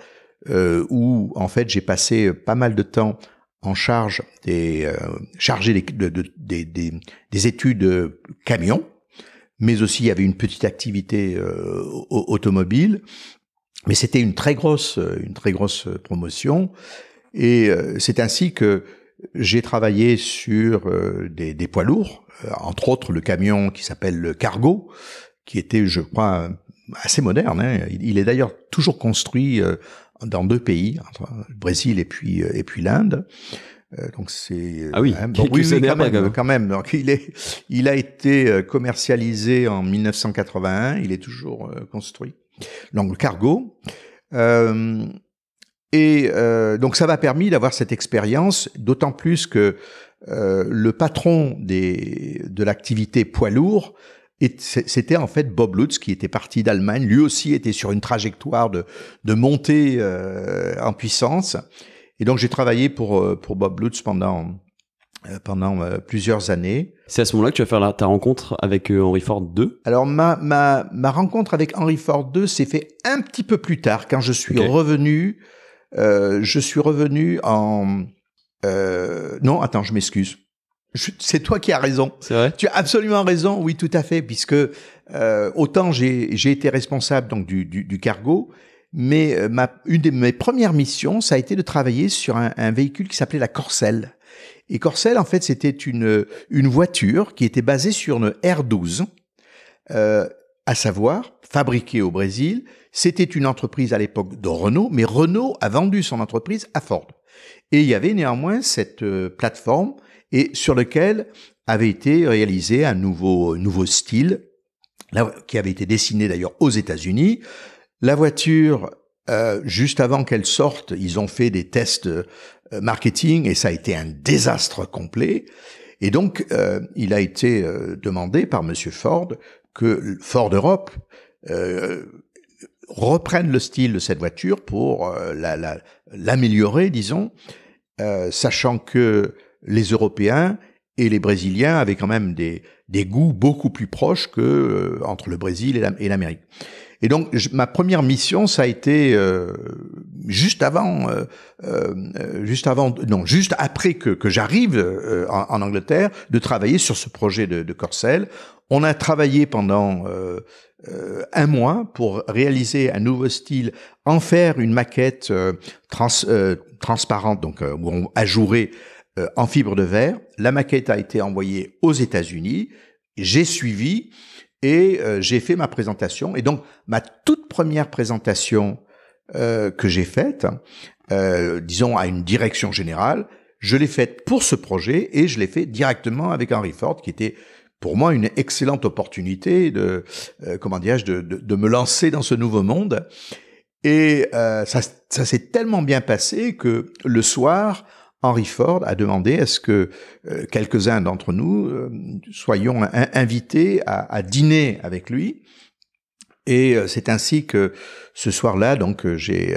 euh, où en fait j'ai passé pas mal de temps en charge des euh, chargé des, de, des, études camions, mais aussi il y avait une petite activité automobile, mais c'était une très grosse une très grosse promotion et c'est ainsi que j'ai travaillé sur euh, des, des, poids lourds, euh, entre autres le camion qui s'appelle le Cargo, qui était, je crois, assez moderne. Hein. Il, est d'ailleurs toujours construit euh, dans deux pays, entre le Brésil et puis et puis l'Inde. donc c'est ah oui, hein, quand, même, Donc il est, il a été commercialisé en 1981. Il est toujours construit. Donc le cargo. Et euh, donc ça m'a permis d'avoir cette expérience, d'autant plus que euh, le patron des, de l'activité poids lourd, c'était en fait Bob Lutz qui était parti d'Allemagne, lui aussi était sur une trajectoire de, montée euh, en puissance. Et donc j'ai travaillé pour, pour Bob Lutz pendant, pendant plusieurs années. C'est à ce moment-là que tu vas faire ta rencontre avec Henry Ford II Alors ma, rencontre avec Henry Ford II s'est faite un petit peu plus tard, quand je suis revenu euh, je suis revenu en... Euh, non, attends, je m'excuse. C'est toi qui as raison. Vrai tu as absolument raison, oui, tout à fait, puisque euh, autant j'ai été responsable donc du, du, du cargo, mais euh, ma, une de mes premières missions, ça a été de travailler sur un, un véhicule qui s'appelait la Corcel. Et Corcel, en fait, c'était une, une voiture qui était basée sur une R12, euh, à savoir fabriquée au Brésil, c'était une entreprise à l'époque de Renault, mais Renault a vendu son entreprise à Ford. Et il y avait néanmoins cette euh, plateforme et sur laquelle avait été réalisé un nouveau, nouveau style, qui avait été dessiné d'ailleurs aux États-Unis. La voiture, euh, juste avant qu'elle sorte, ils ont fait des tests euh, marketing et ça a été un désastre complet. Et donc, il a été demandé par Monsieur Ford que Ford Europe reprennent le style de cette voiture pour euh, l'améliorer, la, disons, euh, sachant que les Européens et les Brésiliens avaient quand même des, des goûts beaucoup plus proches que euh, entre le Brésil et l'Amérique. Et donc ma première mission, ça a été juste avant, juste avant, non, juste après que, j'arrive en, Angleterre, de travailler sur ce projet de, de On a travaillé pendant euh, un mois pour réaliser un nouveau style, en faire une maquette euh, trans, euh, transparente, donc euh, ajourée euh, en fibre de verre. La maquette a été envoyée aux États-Unis. J'ai suivi et j'ai fait ma présentation. Et donc ma toute première présentation que j'ai faite, disons à une direction générale, je l'ai faite pour ce projet et je l'ai fait directement avec Henry Ford, qui était pour moi une excellente opportunité de, euh, comment dirais-je, de, de, me lancer dans ce nouveau monde. Et euh, ça, ça s'est tellement bien passé que le soir, Henry Ford a demandé à ce que euh, quelques-uns d'entre nous soyons invités à, dîner avec lui. Et c'est ainsi que ce soir-là, donc j'ai,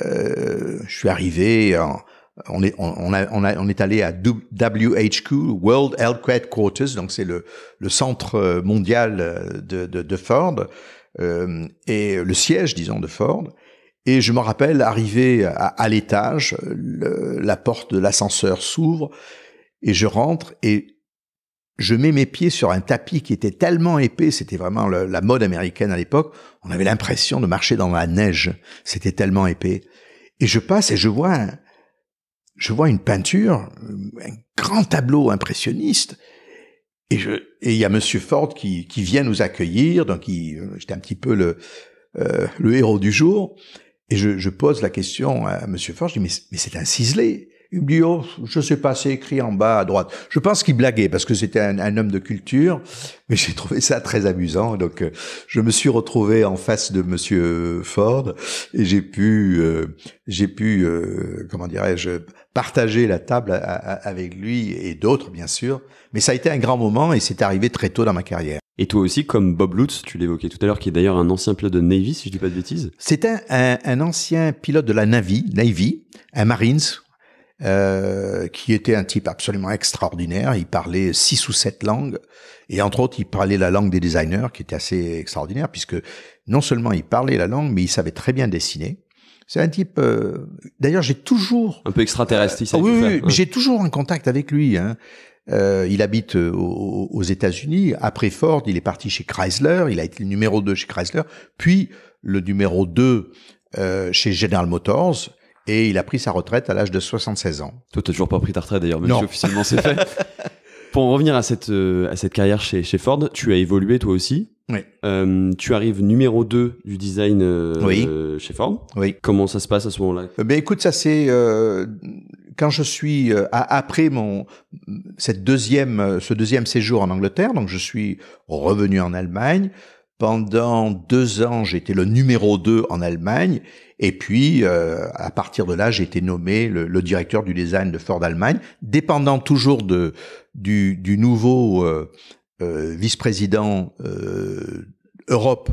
je suis arrivé en, on est, on, a, on, est allé à WHQ, World Health Headquarters, donc c'est le, le centre euh, mondial euh, de, de, de Ford, euh, et le siège, disons, de Ford. Et je me rappelle, arriver à, l'étage, la porte de l'ascenseur s'ouvre, et je rentre, et je mets mes pieds sur un tapis qui était tellement épais, c'était vraiment la mode américaine à l'époque, on avait l'impression de marcher dans la neige, c'était tellement épais. Et je passe et je vois je vois une peinture, un grand tableau impressionniste, et je il y a Monsieur Ford qui, vient nous accueillir, donc j'étais un petit peu le euh, le héros du jour, et je, pose la question à Monsieur Ford, je dis mais c'est un ciselé, il me dit, oh, je sais pas, c'est écrit en bas à droite. Je pense qu'il blaguait parce que c'était un, un, homme de culture, mais j'ai trouvé ça très amusant. Donc, euh, je me suis retrouvé en face de Monsieur Ford et j'ai pu, euh, j'ai pu, euh, comment dirais-je, partager la table avec lui et d'autres, bien sûr. Mais ça a été un grand moment et c'est arrivé très tôt dans ma carrière. Et toi aussi, comme Bob Lutz, tu l'évoquais tout à l'heure, qui est d'ailleurs un ancien pilote de Navy, si je dis pas de bêtises. C'est un, un, un ancien pilote de la Navy, Navy, un Marines, euh, qui était un type absolument extraordinaire. Il parlait six ou sept langues, et entre autres, il parlait la langue des designers, qui était assez extraordinaire, puisque non seulement il parlait la langue, mais il savait très bien dessiner. C'est un type. Euh, d'ailleurs, j'ai toujours un peu extraterrestre. Euh, oui, oui, oui. j'ai toujours un contact avec lui. Hein. Euh, il habite euh, aux, aux États-Unis. Après Ford, il est parti chez Chrysler. Il a été le numéro 2 chez Chrysler, puis le numéro 2 chez General Motors et il a pris sa retraite à l'âge de 76 ans. Toi, t'as toujours pas pris ta retraite d'ailleurs, même si officiellement c'est fait. Pour revenir à cette, euh, à cette carrière chez, chez Ford, tu as évolué toi aussi. Oui. Euh, tu arrives numéro 2 du design euh, chez Ford. Oui. Comment ça se passe à ce moment-là ben, Écoute, ça c'est quand je suis après mon cette deuxième ce deuxième séjour en Angleterre, donc je suis revenu en Allemagne. Pendant deux ans, j'étais le numéro 2 en Allemagne et puis, euh, à partir de là, j'ai été nommé le, directeur du design de Ford Allemagne, dépendant toujours du, nouveau euh, euh, vice-président Europe,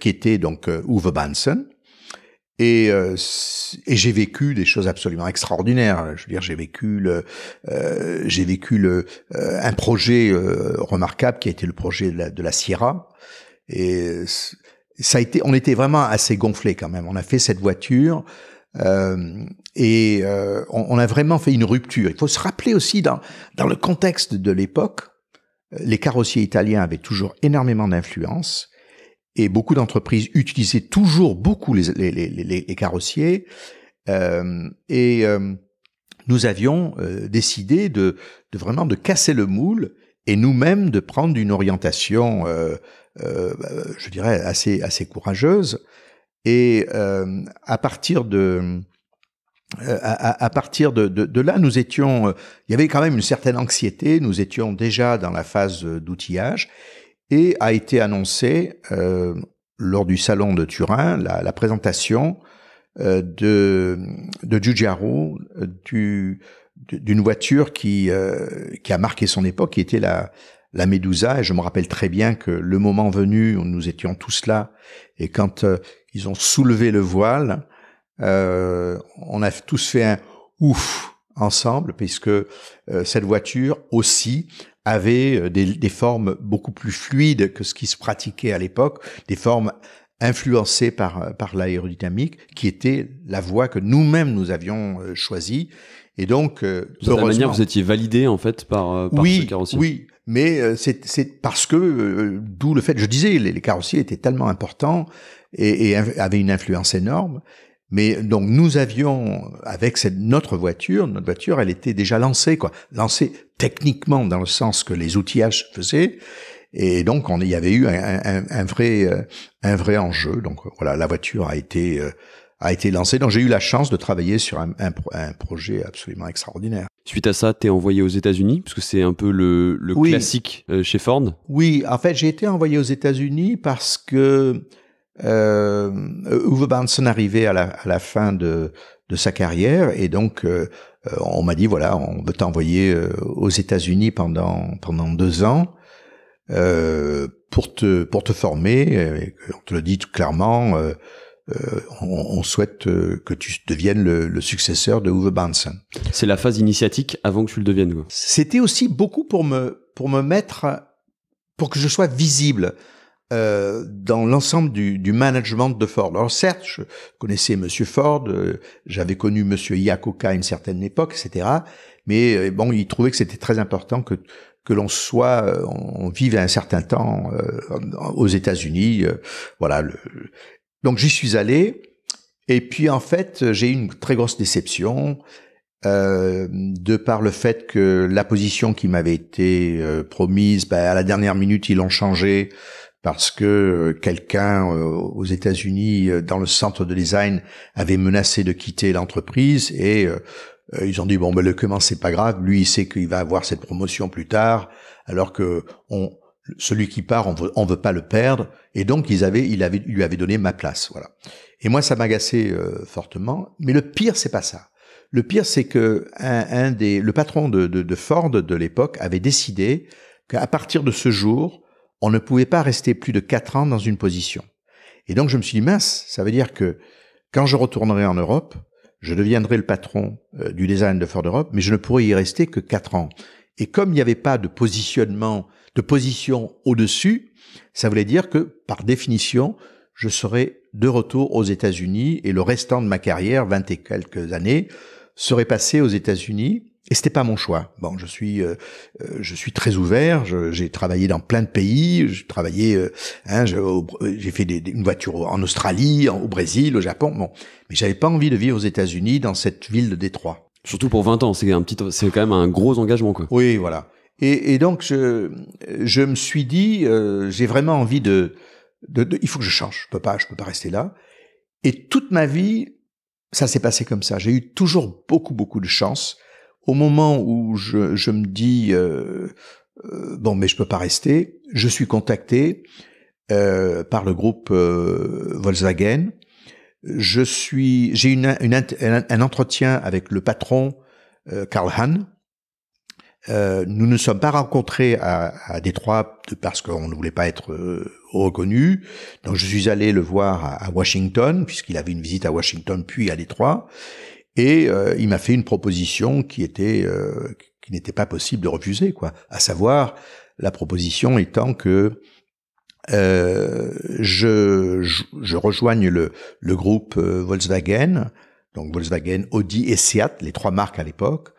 qui était donc Uwe Bansen. Et, j'ai vécu des choses absolument extraordinaires. Je veux dire, j'ai vécu j'ai vécu un projet remarquable qui a été le projet de la, de la Sierra. Et a été, on était vraiment assez gonflé quand même. On a fait cette voiture euh, et euh, on, a vraiment fait une rupture. Il faut se rappeler aussi dans dans le contexte de l'époque, les carrossiers italiens avaient toujours énormément d'influence et beaucoup d'entreprises utilisaient toujours beaucoup les les, carrossiers euh, et nous avions décidé de, vraiment de casser le moule et nous-mêmes de prendre une orientation euh, euh, bah, je dirais, assez, assez courageuse. Et euh, à partir de... Euh, à, partir de, là, nous étions, il y avait quand même une certaine anxiété. Nous étions déjà dans la phase d'outillage et a été annoncé lors du salon de Turin la, présentation de de Giugiaro, du d'une voiture qui qui a marqué son époque, qui était la la Médusa, et je me rappelle très bien que le moment venu, nous étions tous là, et quand euh, ils ont soulevé le voile, euh, on a tous fait un ouf ensemble, puisque euh, cette voiture aussi avait des, formes beaucoup plus fluides que ce qui se pratiquait à l'époque, des formes influencées par, par l'aérodynamique, qui était la voie que nous-mêmes nous avions choisie. Et donc, de vous étiez validé en fait par, par ce carrossier. Oui, mais euh, c'est parce que, euh, d'où le fait, je disais, les, carrossiers étaient tellement importants et, et, avaient une influence énorme. Mais donc nous avions avec cette, notre voiture, notre voiture, elle était déjà lancée, quoi, lancée techniquement dans le sens que les outillages faisaient, et donc on il y avait eu un, un, vrai euh, un vrai enjeu. Donc voilà, la voiture a été a été lancé. Donc j'ai eu la chance de travailler sur un, projet absolument extraordinaire. Suite à ça, tu es envoyé aux États-Unis, parce que c'est un peu le, classique euh, chez Ford. Oui, en fait, j'ai été envoyé aux États-Unis parce que euh, euh Uwe Benson arrivait à la, fin de, sa carrière et donc euh, on m'a dit voilà, on veut t'envoyer aux États-Unis pendant pendant deux ans. pour te pour te former, on te le dit tout clairement, euh, on, souhaite euh, que tu deviennes le, successeur de Uwe Bansen. C'est la phase initiatique avant que tu le deviennes. C'était aussi beaucoup pour me pour me mettre pour que je sois visible. Euh, dans l'ensemble du, management de Ford. Alors certes, je connaissais Monsieur Ford, j'avais connu M. Iacocca à une certaine époque, etc. Mais bon, il trouvait que c'était très important que que l'on soit, on vive à un certain temps aux États-Unis. voilà, le, donc j'y suis allé, et puis en fait j'ai eu une très grosse déception euh, de par le fait que la position qui m'avait été euh, promise, bah, à la dernière minute ils l'ont changée parce que euh, quelqu'un aux États-Unis dans le centre de design avait menacé de quitter l'entreprise et ils ont dit bon ben le comment c'est pas grave, lui il sait qu'il va avoir cette promotion plus tard, alors que on, celui qui part, on veut, veut pas le perdre, et donc ils avaient, il lui avait donné ma place, voilà. Et moi, ça m'agaçait euh, fortement. Mais le pire, c'est pas ça. Le pire, c'est que un, des, le patron de, Ford de l'époque avait décidé qu'à partir de ce jour, on ne pouvait pas rester plus de quatre ans dans une position. Et donc, je me suis dit mince, ça veut dire que quand je retournerai en Europe, je deviendrai le patron euh, du design de Ford Europe, mais je ne pourrai y rester que quatre ans. Et comme il n'y avait pas de positionnement de position au-dessus, ça voulait dire que, par définition, je serais de retour aux États-Unis et le restant de ma carrière, 20 et quelques années, serait passé aux États-Unis. Et c'était pas mon choix. Bon, je suis, euh, euh, je suis très ouvert. J'ai travaillé dans plein de pays. J'ai travaillé, euh, hein, j'ai fait des, une voiture en Australie, au Brésil, au Japon. Bon, mais j'avais pas envie de vivre aux États-Unis dans cette ville de Détroit. Surtout pour 20 ans, c'est un petit, c'est quand même un gros engagement, quoi. Oui, voilà. Et, et donc, je, je, me suis dit, euh, j'ai vraiment envie de, de, de, Il faut que je change. Je peux pas, je peux pas rester là. Et toute ma vie, ça s'est passé comme ça. J'ai eu toujours beaucoup, beaucoup de chance. Au moment où je, je me dis, euh, euh bon, mais je peux pas rester, je suis contacté euh, par le groupe Volkswagen. Je suis, j'ai une, un, un, entretien avec le patron Karl Hahn, euh, nous ne sommes pas rencontrés à, à Détroit parce qu'on ne voulait pas être euh, reconnu. Donc je suis allé le voir à, à Washington, puisqu'il avait une visite à Washington puis à Détroit. Et euh, il m'a fait une proposition qui était qui n'était pas possible de refuser, quoi. À savoir, la proposition étant que euh, je, je, je, rejoigne le, le groupe Volkswagen, donc Volkswagen, Audi et Seat, les trois marques à l'époque,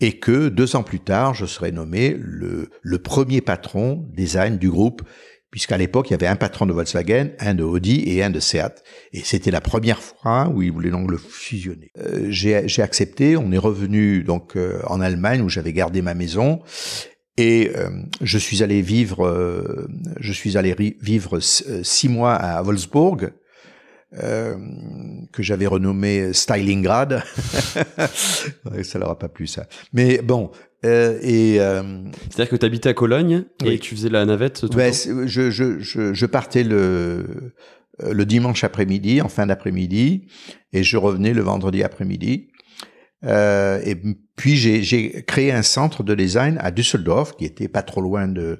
et que deux ans plus tard, je serai nommé le, le premier patron design du groupe, puisqu'à l'époque, il y avait un patron de Volkswagen, un de Audi et un de Seat. Et c'était la première fois où ils voulaient donc le fusionner. Euh, j'ai accepté, on est revenu donc euh, en Allemagne où j'avais gardé ma maison. Et euh, je suis allé vivre, je suis allé vivre six mois à Wolfsburg, euh, que j'avais renommé euh, Stylingrad. ça leur a pas plu ça. Mais bon. Euh, et euh, c'est-à-dire que tu habitais à Cologne et tu faisais la navette. Tout Je, je, je, je, partais le le dimanche après-midi, en fin d'après-midi, et je revenais le vendredi après-midi. Euh, et puis j'ai créé un centre de design à Düsseldorf, qui était pas trop loin de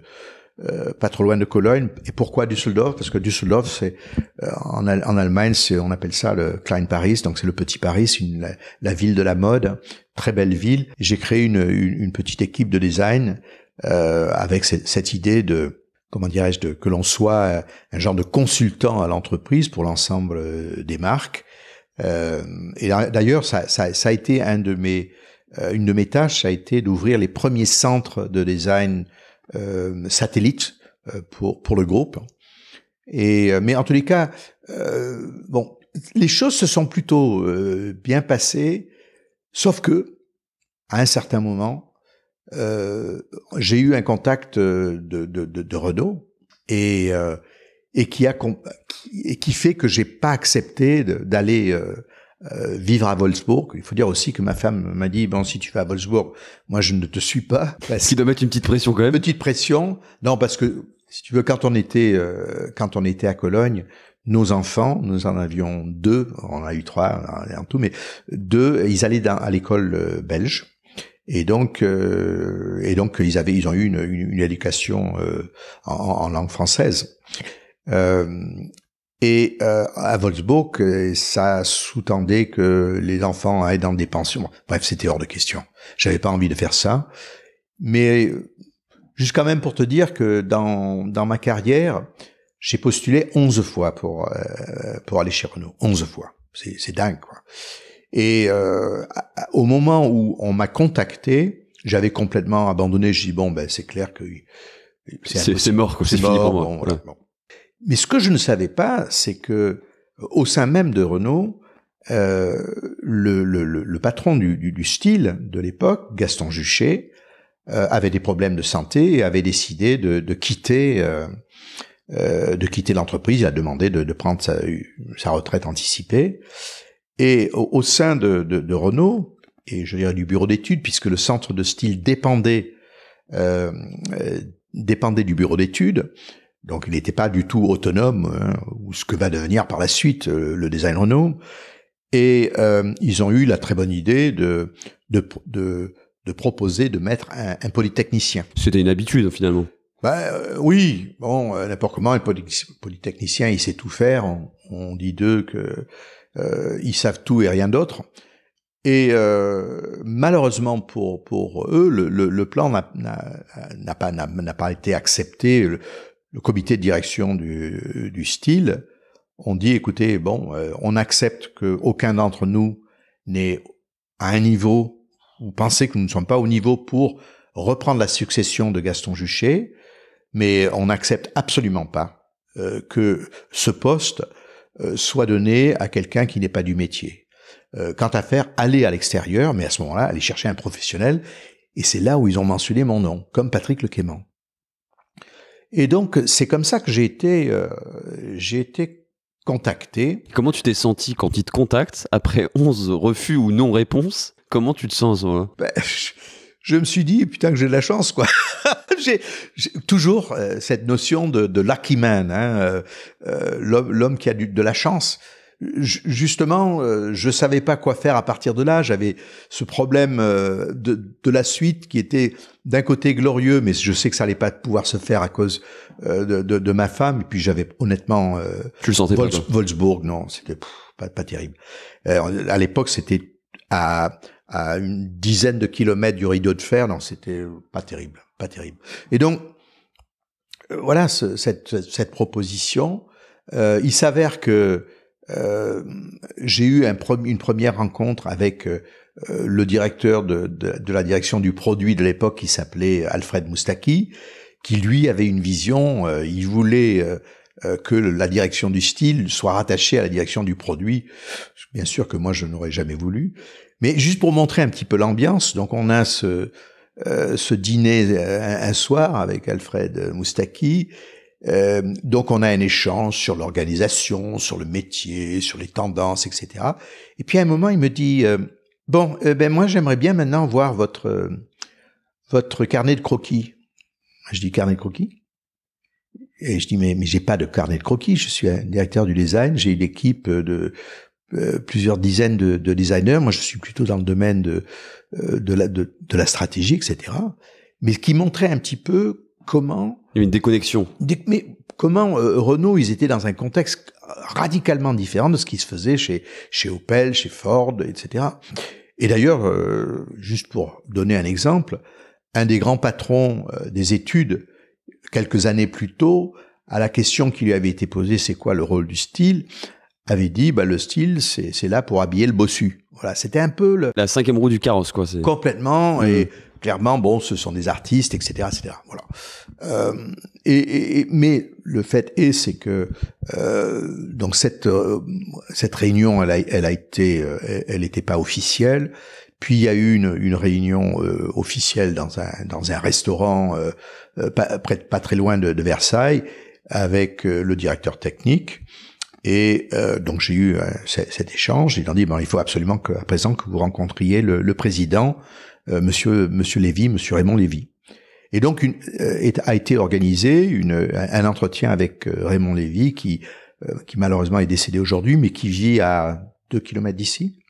euh, pas trop loin de Cologne. Et pourquoi Düsseldorf Parce que Düsseldorf, c'est euh, en, en, Allemagne, on appelle ça le Klein Paris, donc c'est le petit Paris, la, ville de la mode, très belle ville. J'ai créé une, une, petite équipe de design euh, avec cette, idée de comment dirais-je de que l'on soit un genre de consultant à l'entreprise pour l'ensemble des marques. et d'ailleurs, ça, a été un de mes une de mes tâches, ça a été d'ouvrir les premiers centres de design euh, satellite euh, pour, pour le groupe. Et, euh, mais en tous les cas, bon, les choses se sont plutôt bien passées, sauf que, à un certain moment, euh, j'ai eu un contact de, de, de, de Renault et, et, qui a, et qui fait que j'ai pas accepté d'aller euh, euh, vivre à Wolfsburg. Il faut dire aussi que ma femme m'a dit, bon, si tu vas à Wolfsburg, moi, je ne te suis pas. Parce... Qui doit mettre une petite pression quand même. Petite pression. Non, parce que, si tu veux, quand on était, euh, quand on était à Cologne, nos enfants, nous en avions deux, on a eu trois en tout, mais deux, ils allaient à l'école euh, belge. Et donc, et donc, ils avaient, ils ont eu une, éducation en, en, langue française. Euh, et euh, à Wolfsburg, euh, ça sous-tendait que les enfants aient dans des pensions. Bref, c'était hors de question. J'avais pas envie de faire ça. Mais juste quand même pour te dire que dans, dans ma carrière, j'ai postulé 11 fois pour, euh, pour aller chez Renault. 11 fois. C'est dingue, quoi. Et au moment où on m'a contacté, j'avais complètement abandonné. Je dis bon, ben c'est clair que c'est mort, c'est fini pour moi. voilà. Mais ce que je ne savais pas, c'est que euh, au sein même de Renault, euh, le, patron du, style de l'époque, Gaston Juchet, euh, avait des problèmes de santé et avait décidé de, de quitter, de quitter l'entreprise. Il a demandé de, prendre sa, retraite anticipée. Et au, sein de, de, Renault et je dirais du bureau d'études, puisque le centre de style dépendait dépendait du bureau d'études, donc il n'était pas du tout autonome, hein, ou ce que va devenir par la suite euh, le design Renault. Et euh, ils ont eu la très bonne idée de, de, de, proposer de mettre un, polytechnicien. C'était une habitude finalement. Ben, oui, bon, n'importe comment, un polytechnicien, il sait tout faire. On, dit d'eux que ils savent tout et rien d'autre. Et malheureusement pour pour eux, le, plan n'a pas n'a pas été accepté le comité de direction du, style on dit écoutez bon euh, on accepte que aucun d'entre nous n'est à un niveau vous pensez que nous ne sommes pas au niveau pour reprendre la succession de Gaston Juché mais on n'accepte absolument pas euh, que ce poste euh, soit donné à quelqu'un qui n'est pas du métier. quant à faire aller à l'extérieur, mais à ce moment-là, aller chercher un professionnel, et c'est là où ils ont mentionné mon nom, comme Patrick Le et donc, c'est comme ça que j'ai été, euh, j'ai été contacté. Comment tu t'es senti quand ils te contactent après 11 refus ou non-réponses Comment tu te sens ben, je, me suis dit, putain, que j'ai de la chance, quoi. j'ai toujours euh, cette notion de, lucky man, hein, euh, l'homme qui a de la chance justement, euh, je savais pas quoi faire à partir de là. J'avais ce problème euh, de, de, la suite qui était d'un côté glorieux, mais je sais que ça allait pas pouvoir se faire à cause euh, de, de, de, ma femme. Et puis j'avais honnêtement, tu le sentais pas, Wolfsburg, non, c'était pas, pas terrible. à l'époque, c'était à, à une dizaine de kilomètres du rideau de fer, non, c'était pas terrible, pas terrible. Et donc voilà ce, cette, cette proposition. il s'avère que euh, j'ai eu un, une première rencontre avec euh, euh, le directeur de, la direction du produit de l'époque qui s'appelait Alfred Moustaki, qui lui avait une vision, il voulait que la direction du style soit rattachée à la direction du produit, bien sûr que moi je n'aurais jamais voulu, mais juste pour montrer un petit peu l'ambiance, donc on a ce, ce dîner un, un, soir avec Alfred Moustaki, euh, donc on a un échange sur l'organisation, sur le métier, sur les tendances, etc. Et puis à un moment, il me dit euh, bon, euh, ben moi j'aimerais bien maintenant voir votre votre carnet de croquis. Je dis carnet de croquis. Et je dis mais mais j'ai pas de carnet de croquis. Je suis un directeur du design. J'ai une équipe de plusieurs dizaines de, de, designers. Moi je suis plutôt dans le domaine de de la de, de la stratégie, etc. Mais qui montrait un petit peu comment il y eu une déconnexion. mais comment euh, Renault, ils étaient dans un contexte radicalement différent de ce qui se faisait chez, chez Opel, chez Ford, etc. Et d'ailleurs, euh, juste pour donner un exemple, un des grands patrons euh, des études, quelques années plus tôt, à la question qui lui avait été posée, c'est quoi le rôle du style, avait dit, bah, le style, c'est là pour habiller le bossu. Voilà, c'était un peu le... La cinquième roue du carrosse, quoi. Complètement, et mmh clairement, bon, ce sont des artistes, etc., etc. Voilà. Euh, et, et, mais le fait est, c'est que euh, donc cette euh, cette réunion, elle a, elle a été, euh, elle n'était pas officielle. Puis il y a eu une, une réunion euh, officielle dans un dans un restaurant pas, près, pas très loin de, de Versailles avec le directeur technique. Et euh, donc j'ai eu cet échange. Il ont dit bon, il faut absolument qu'à présent que vous rencontriez le, le président euh, monsieur, monsieur Lévy, monsieur Raymond Lévy. Et donc une, euh, a été organisé une, un entretien avec euh, Raymond Lévy qui, qui malheureusement est décédé aujourd'hui, mais qui vit à deux kilomètres d'ici.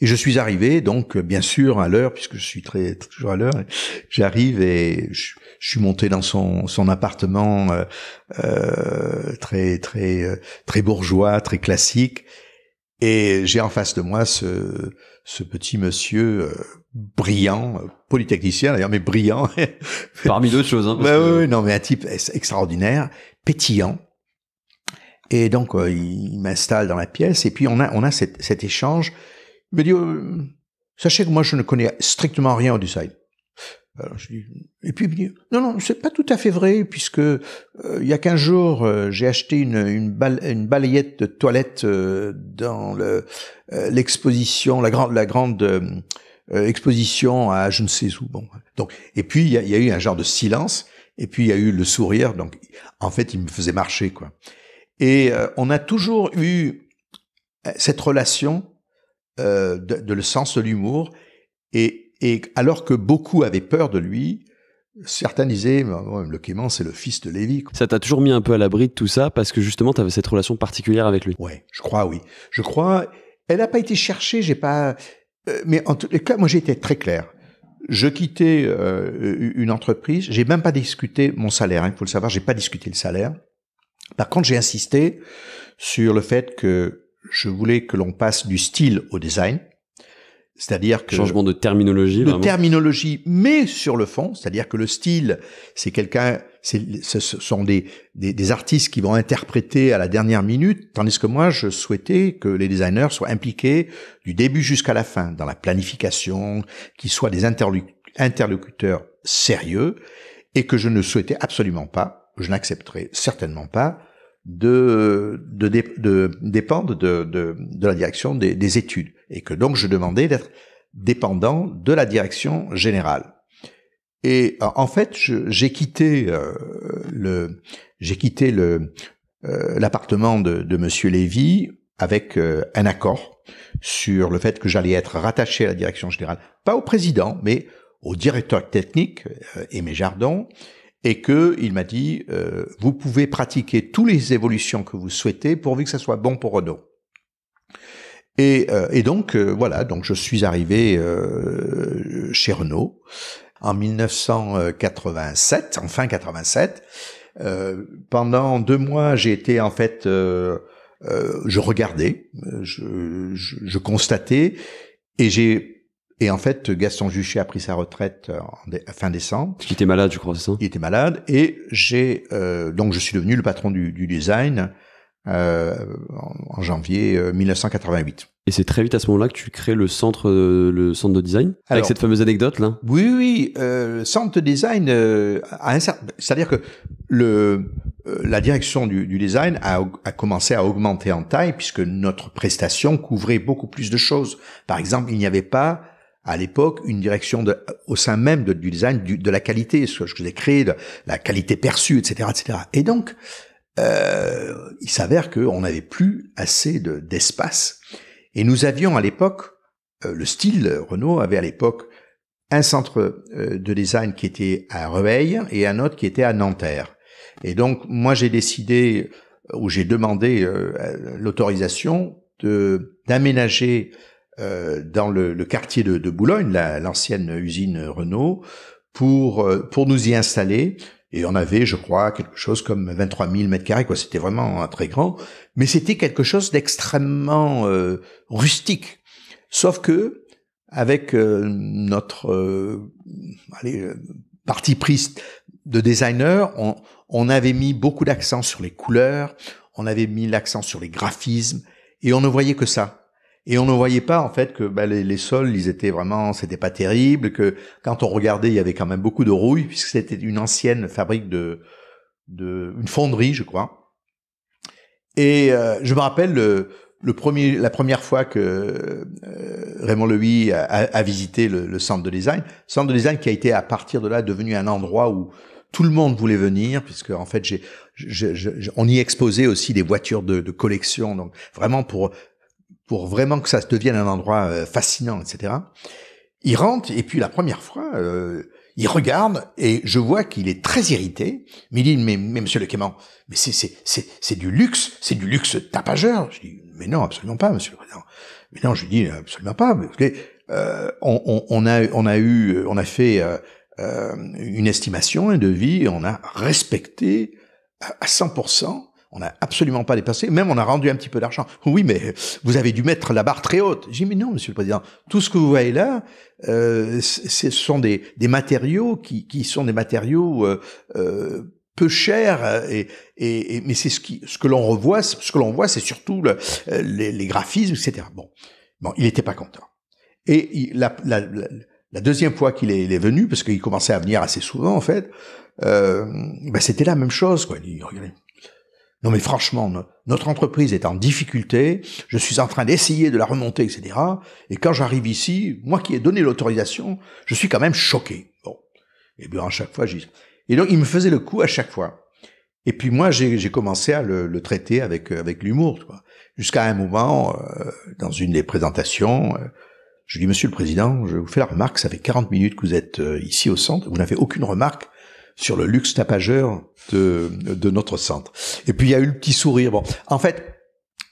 Et je suis arrivé, donc bien sûr à l'heure, puisque je suis très toujours à l'heure. J'arrive et je, suis monté dans son, appartement très très très bourgeois, très classique. Et j'ai en face de moi ce, ce petit monsieur brillant, polytechnicien d'ailleurs, mais brillant. Parmi d'autres choses. Hein, bah oui, non, mais un type extraordinaire, pétillant. Et donc, euh, il, m'installe dans la pièce, et puis on a, on a cet échange. Il me dit, euh, sachez que moi, je ne connais strictement rien au design. et puis il me dit, non, non, c'est pas tout à fait vrai, puisque euh, il y a 15 jours, j'ai acheté une, une, balayette de toilette dans l'exposition, la, grande la grande euh, exposition à je ne sais où. Bon, donc et puis il y a, eu un genre de silence et puis il y a eu le sourire. Donc en fait, il me faisait marcher quoi. Et euh, on a toujours eu euh, cette relation de, le sens de l'humour et, alors que beaucoup avaient peur de lui, Certains disaient, le Clément, c'est le fils de Lévi. Ça t'a toujours mis un peu à l'abri de tout ça parce que justement, tu avais cette relation particulière avec lui. Ouais, je crois, oui. Je crois. Elle n'a pas été cherchée. J'ai pas, euh, mais en tous les cas, moi j'étais très clair. Je quittais euh, une entreprise, j'ai même pas discuté mon salaire. Hein, il faut le savoir, j'ai pas discuté le salaire. Par contre, j'ai insisté sur le fait que je voulais que l'on passe du style au design, c'est-à-dire que changement de terminologie, de terminologie, mais sur le fond, c'est-à-dire que le style, c'est quelqu'un ce sont des, artistes qui vont interpréter à la dernière minute, tandis que moi, je souhaitais que les designers soient impliqués du début jusqu'à la fin, dans la planification, qu'ils soient des interlocuteurs sérieux, et que je ne souhaitais absolument pas, je n'accepterais certainement pas, de, dépendre de, la direction des études, et que donc je demandais d'être dépendant de la direction générale. Et euh, en fait, j'ai quitté euh, le j'ai quitté le euh, l'appartement de, de Monsieur Lévy avec un accord sur le fait que j'allais être rattaché à la direction générale, pas au président, mais au directeur technique Aimé Jardin, et que il m'a dit vous pouvez pratiquer toutes les évolutions que vous souhaitez pourvu que ça soit bon pour Renault. Et, et donc voilà, donc je suis arrivé chez Renault en 1987, en fin 87. Euh, pendant deux mois, j'ai été en fait, euh, euh je regardais, je, je, constatais, et j'ai et en fait, Gaston Juchet a pris sa retraite en fin décembre. qui était malade, je crois, c'est ça Il était malade, et j'ai euh, donc je suis devenu le patron du, du design euh, en janvier 1988. Euh, et c'est très vite à ce moment-là que tu crées le centre, euh, le centre de design avec cette fameuse anecdote là. Oui, oui, euh, centre de design. C'est-à-dire que le la direction du, du design a, a, commencé à augmenter en taille puisque notre prestation couvrait beaucoup plus de choses. Par exemple, il n'y avait pas à l'époque une direction de, au sein même du design de la qualité, ce que je vous ai créé, de, la qualité perçue, etc., etc. Et donc euh, il s'avère qu'on n'avait plus assez d'espace. et nous avions à l'époque, euh, le style Renault avait à l'époque un centre euh, de design qui était à Reveil et un autre qui était à Nanterre. Et donc moi j'ai décidé ou j'ai demandé l'autorisation d'aménager dans le, quartier de, Boulogne, l'ancienne usine Renault, pour pour nous y installer et on avait, je crois, quelque chose comme 23 000 mètres carrés. Quoi, c'était vraiment hein, très grand, mais c'était quelque chose d'extrêmement euh, rustique. Sauf que avec euh, notre euh, allez, parti pris de designer, on, on avait mis beaucoup d'accent sur les couleurs, on avait mis l'accent sur les graphismes, et on ne voyait que ça. Et on ne voyait pas en fait que bah, les, les, sols, ils étaient vraiment, c'était pas terrible. Que quand on regardait, il y avait quand même beaucoup de rouille puisque c'était une ancienne fabrique de, de, une fonderie, je crois. Et euh, je me rappelle le, premier, la première fois que euh, Raymond Lewy a, a, visité le, centre de design, centre de design qui a été à partir de là devenu un endroit où tout le monde voulait venir, puisque en fait, j'ai, on y exposait aussi des voitures de, de collection, donc vraiment pour pour vraiment que ça devienne un endroit euh, fascinant, etc. Il rentre et puis la première fois, euh, il regarde et je vois qu'il est très irrité. Mais il dit mais, mais Monsieur Le mais c'est c'est c'est c'est du luxe, c'est du luxe tapageur. Je dis mais non absolument pas Monsieur le Président. Mais non je lui dis absolument pas. Mais, euh, on, on, a on a eu on a fait euh, euh une estimation, un devis, on a respecté à 100% on n'a absolument pas dépassé, même on a rendu un petit peu d'argent. Oui, mais vous avez dû mettre la barre très haute. J'ai dit, mais non, monsieur le Président, tout ce que vous voyez là, euh, ce sont des, des matériaux qui, qui, sont des matériaux euh, euh peu chers, et, et, et mais c'est ce ce que l'on revoit ce que l'on voit c'est surtout le, les, graphismes etc bon bon il n'était pas content et il, la, la, la, deuxième fois qu'il est, est, venu parce qu'il commençait à venir assez souvent en fait euh, ben, c'était la même chose quoi regardez, non mais franchement, notre entreprise est en difficulté, je suis en train d'essayer de la remonter, etc. Et quand j'arrive ici, moi qui ai donné l'autorisation, je suis quand même choqué. Bon. Et eh bien à chaque fois, j'y... Et donc il me faisait le coup à chaque fois. Et puis moi, j'ai commencé à le, traiter avec, avec l'humour. Jusqu'à un moment, euh, dans une des présentations, euh, je lui dis, Monsieur le Président, je vous fais la remarque, ça fait 40 minutes que vous êtes euh, ici au centre, vous n'avez aucune remarque sur le luxe tapageur de, notre centre. Et puis il y a eu le petit sourire. Bon, en fait,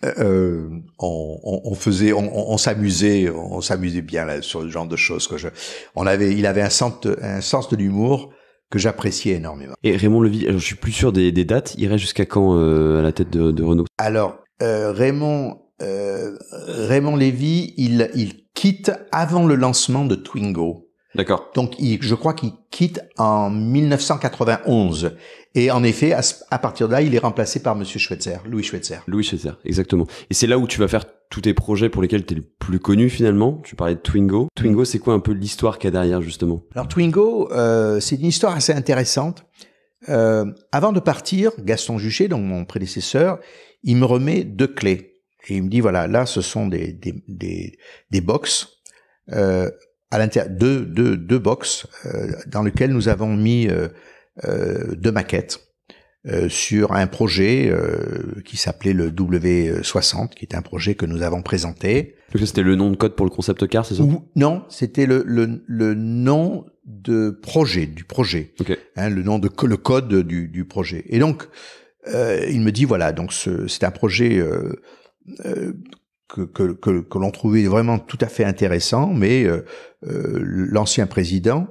euh, euh, on, faisait, on, s'amusait, on s'amusait bien sur le genre de choses que je. On avait, il avait un sens, de, un sens de l'humour que j'appréciais énormément. Et Raymond Levy, euh, je suis plus sûr des, dates. Il reste jusqu'à quand à la tête de, de Renault Alors Raymond, Raymond Lévy, il, il quitte avant le lancement de Twingo. D'accord. Donc, je crois qu'il quitte en 1991. Et en effet, à, partir de là, il est remplacé par Monsieur Schweitzer, Louis Schweitzer. Louis Schweitzer, exactement. Et c'est là où tu vas faire tous tes projets pour lesquels tu es le plus connu finalement. Tu parlais de Twingo. Twingo, c'est quoi un peu l'histoire qu'il y a derrière justement Alors Twingo, euh, c'est une histoire assez intéressante. Euh, avant de partir, Gaston Juchet, donc mon prédécesseur, il me remet deux clés. Et il me dit, voilà, là, ce sont des, des, des, des box. Euh, à l'intérieur deux, deux, deux box euh, dans lesquelles nous avons mis euh, euh deux maquettes euh, sur un projet euh, qui s'appelait le W60, qui est un projet que nous avons présenté. C'était le nom de code pour le concept car, c'est ça Non, c'était le, le, le nom de projet, du projet, okay. hein, le nom de le code du, du projet. Et donc, euh, il me dit voilà, donc c'est un projet euh, euh, que, que, que, l'on trouvait vraiment tout à fait intéressant, mais euh, euh l'ancien président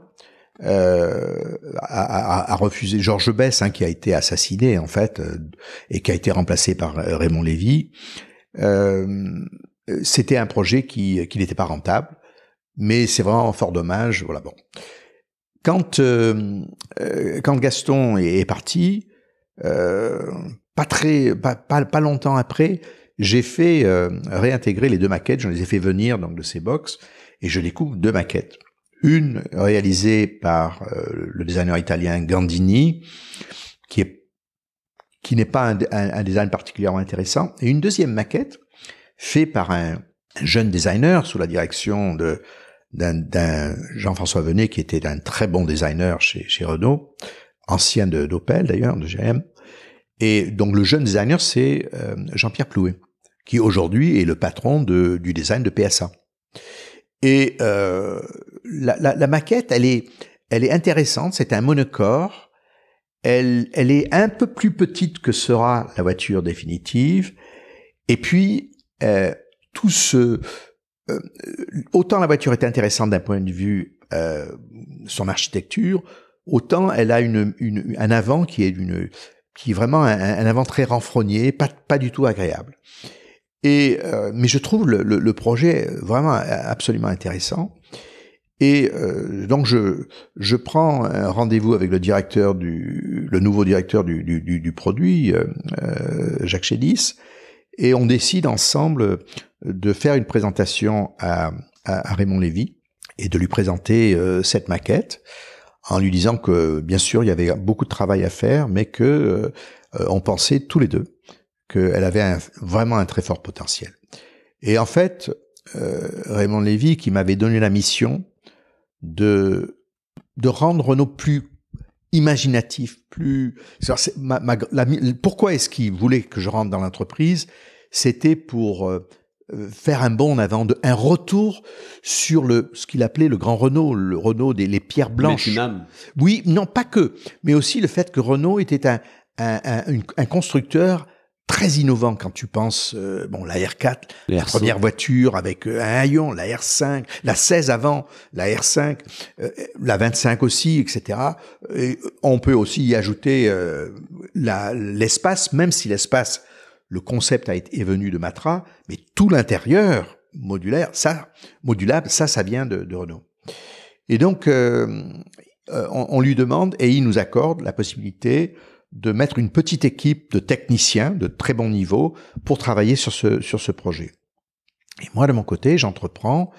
euh, a, a, a, refusé, Georges Bess, hein, qui a été assassiné en fait, euh, et qui a été remplacé par euh, Raymond Lévy, c'était un projet qui, qui n'était pas rentable, mais c'est vraiment fort dommage. Voilà, bon. Quand, quand Gaston est, parti, pas très, pas, pas longtemps après, j'ai fait euh, réintégrer les deux maquettes, je les ai fait venir donc de ces box, et je découpe deux maquettes. Une réalisée par euh, le designer italien Gandini, qui est qui n'est pas un, design particulièrement intéressant, et une deuxième maquette faite par un, jeune designer sous la direction de d'un Jean-François Venet qui était un très bon designer chez, chez Renault, ancien d'Opel d'ailleurs, de GM, et donc le jeune designer, c'est euh, Jean-Pierre Plouet, qui aujourd'hui est le patron de, du design de PSA. Et euh, la, la, la, maquette, elle est, elle est intéressante, c'est un monocore, elle, elle est un peu plus petite que sera la voiture définitive, et puis euh, tout ce... Euh, autant la voiture est intéressante d'un point de vue euh, son architecture, autant elle a une, une, un avant qui est d'une qui est vraiment un, un avant très renfrogné, pas, pas du tout agréable. Et, euh, mais je trouve le, projet vraiment absolument intéressant. Et euh, donc je, je prends un rendez-vous avec le directeur du le nouveau directeur du, du, produit euh, Jacques Chédis et on décide ensemble de faire une présentation à, à Raymond Lévy et de lui présenter cette maquette en lui disant que bien sûr il y avait beaucoup de travail à faire, mais que euh, euh, on pensait tous les deux qu'elle avait vraiment un très fort potentiel. Et en fait, euh, Raymond Lévy, qui m'avait donné la mission de de rendre nos plus imaginatif, plus. pourquoi est-ce qu'il voulait que je rentre dans l'entreprise C'était pour euh, faire un bond avant, de, un retour sur le ce qu'il appelait le grand Renault, le Renault des les pierres blanches. Oui, non pas que, mais aussi le fait que Renault était un, un, un, un constructeur très innovant quand tu penses euh, bon la R4, la première voiture avec euh, un haillon, la R5, la 16 avant, la R5, la 25 aussi, etc. Et on peut aussi y ajouter l'espace, même si l'espace le concept a été, est venu de Matra, mais tout l'intérieur modulaire, ça, modulable, ça, ça vient de, Renault. Et donc, euh, euh, on, lui demande, et il nous accorde la possibilité de mettre une petite équipe de techniciens de très bon niveau pour travailler sur ce, sur ce projet. Et moi, de mon côté, j'entreprends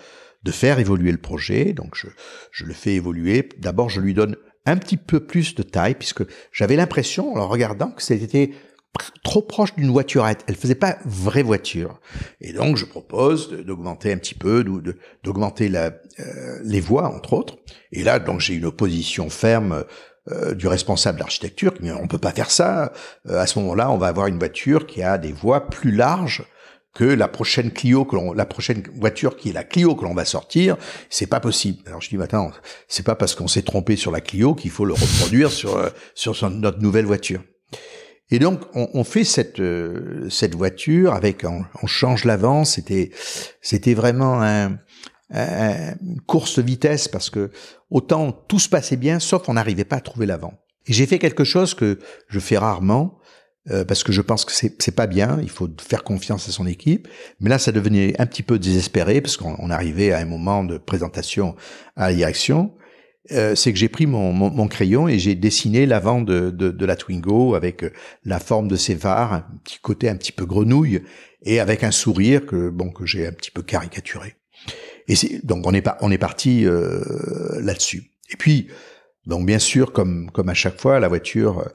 de faire évoluer le projet. Donc, je, je le fais évoluer. D'abord, je lui donne un petit peu plus de taille, puisque j'avais l'impression, en regardant, que c'était trop proche d'une voiturette. Elle faisait pas vraie voiture. Et donc, je propose d'augmenter un petit peu, d'augmenter euh, les voies, entre autres. Et là, donc, j'ai une opposition ferme euh, du responsable d'architecture qui dit, on peut pas faire ça. Euh, à ce moment-là, on va avoir une voiture qui a des voies plus larges que la prochaine Clio que la prochaine voiture qui est la Clio que l'on va sortir, c'est pas possible. Alors je dis maintenant, c'est pas parce qu'on s'est trompé sur la Clio qu'il faut le reproduire sur sur notre nouvelle voiture. Et donc, on, on fait cette euh, cette voiture avec on, on change l'avant. C'était c'était vraiment un, une course de vitesse parce que autant tout se passait bien, sauf on n'arrivait pas à trouver l'avant. Et j'ai fait quelque chose que je fais rarement euh, parce que je pense que c'est c'est pas bien. Il faut faire confiance à son équipe. Mais là, ça devenait un petit peu désespéré parce qu'on arrivait à un moment de présentation à la direction. Euh, c'est que j'ai pris mon, crayon et j'ai dessiné l'avant de, la Twingo avec euh, la forme de ses phares, un petit côté un petit peu grenouille, et avec un sourire que bon que j'ai un petit peu caricaturé. Et c'est, donc on est on est parti euh, là-dessus. Et puis donc bien sûr comme comme à chaque fois la voiture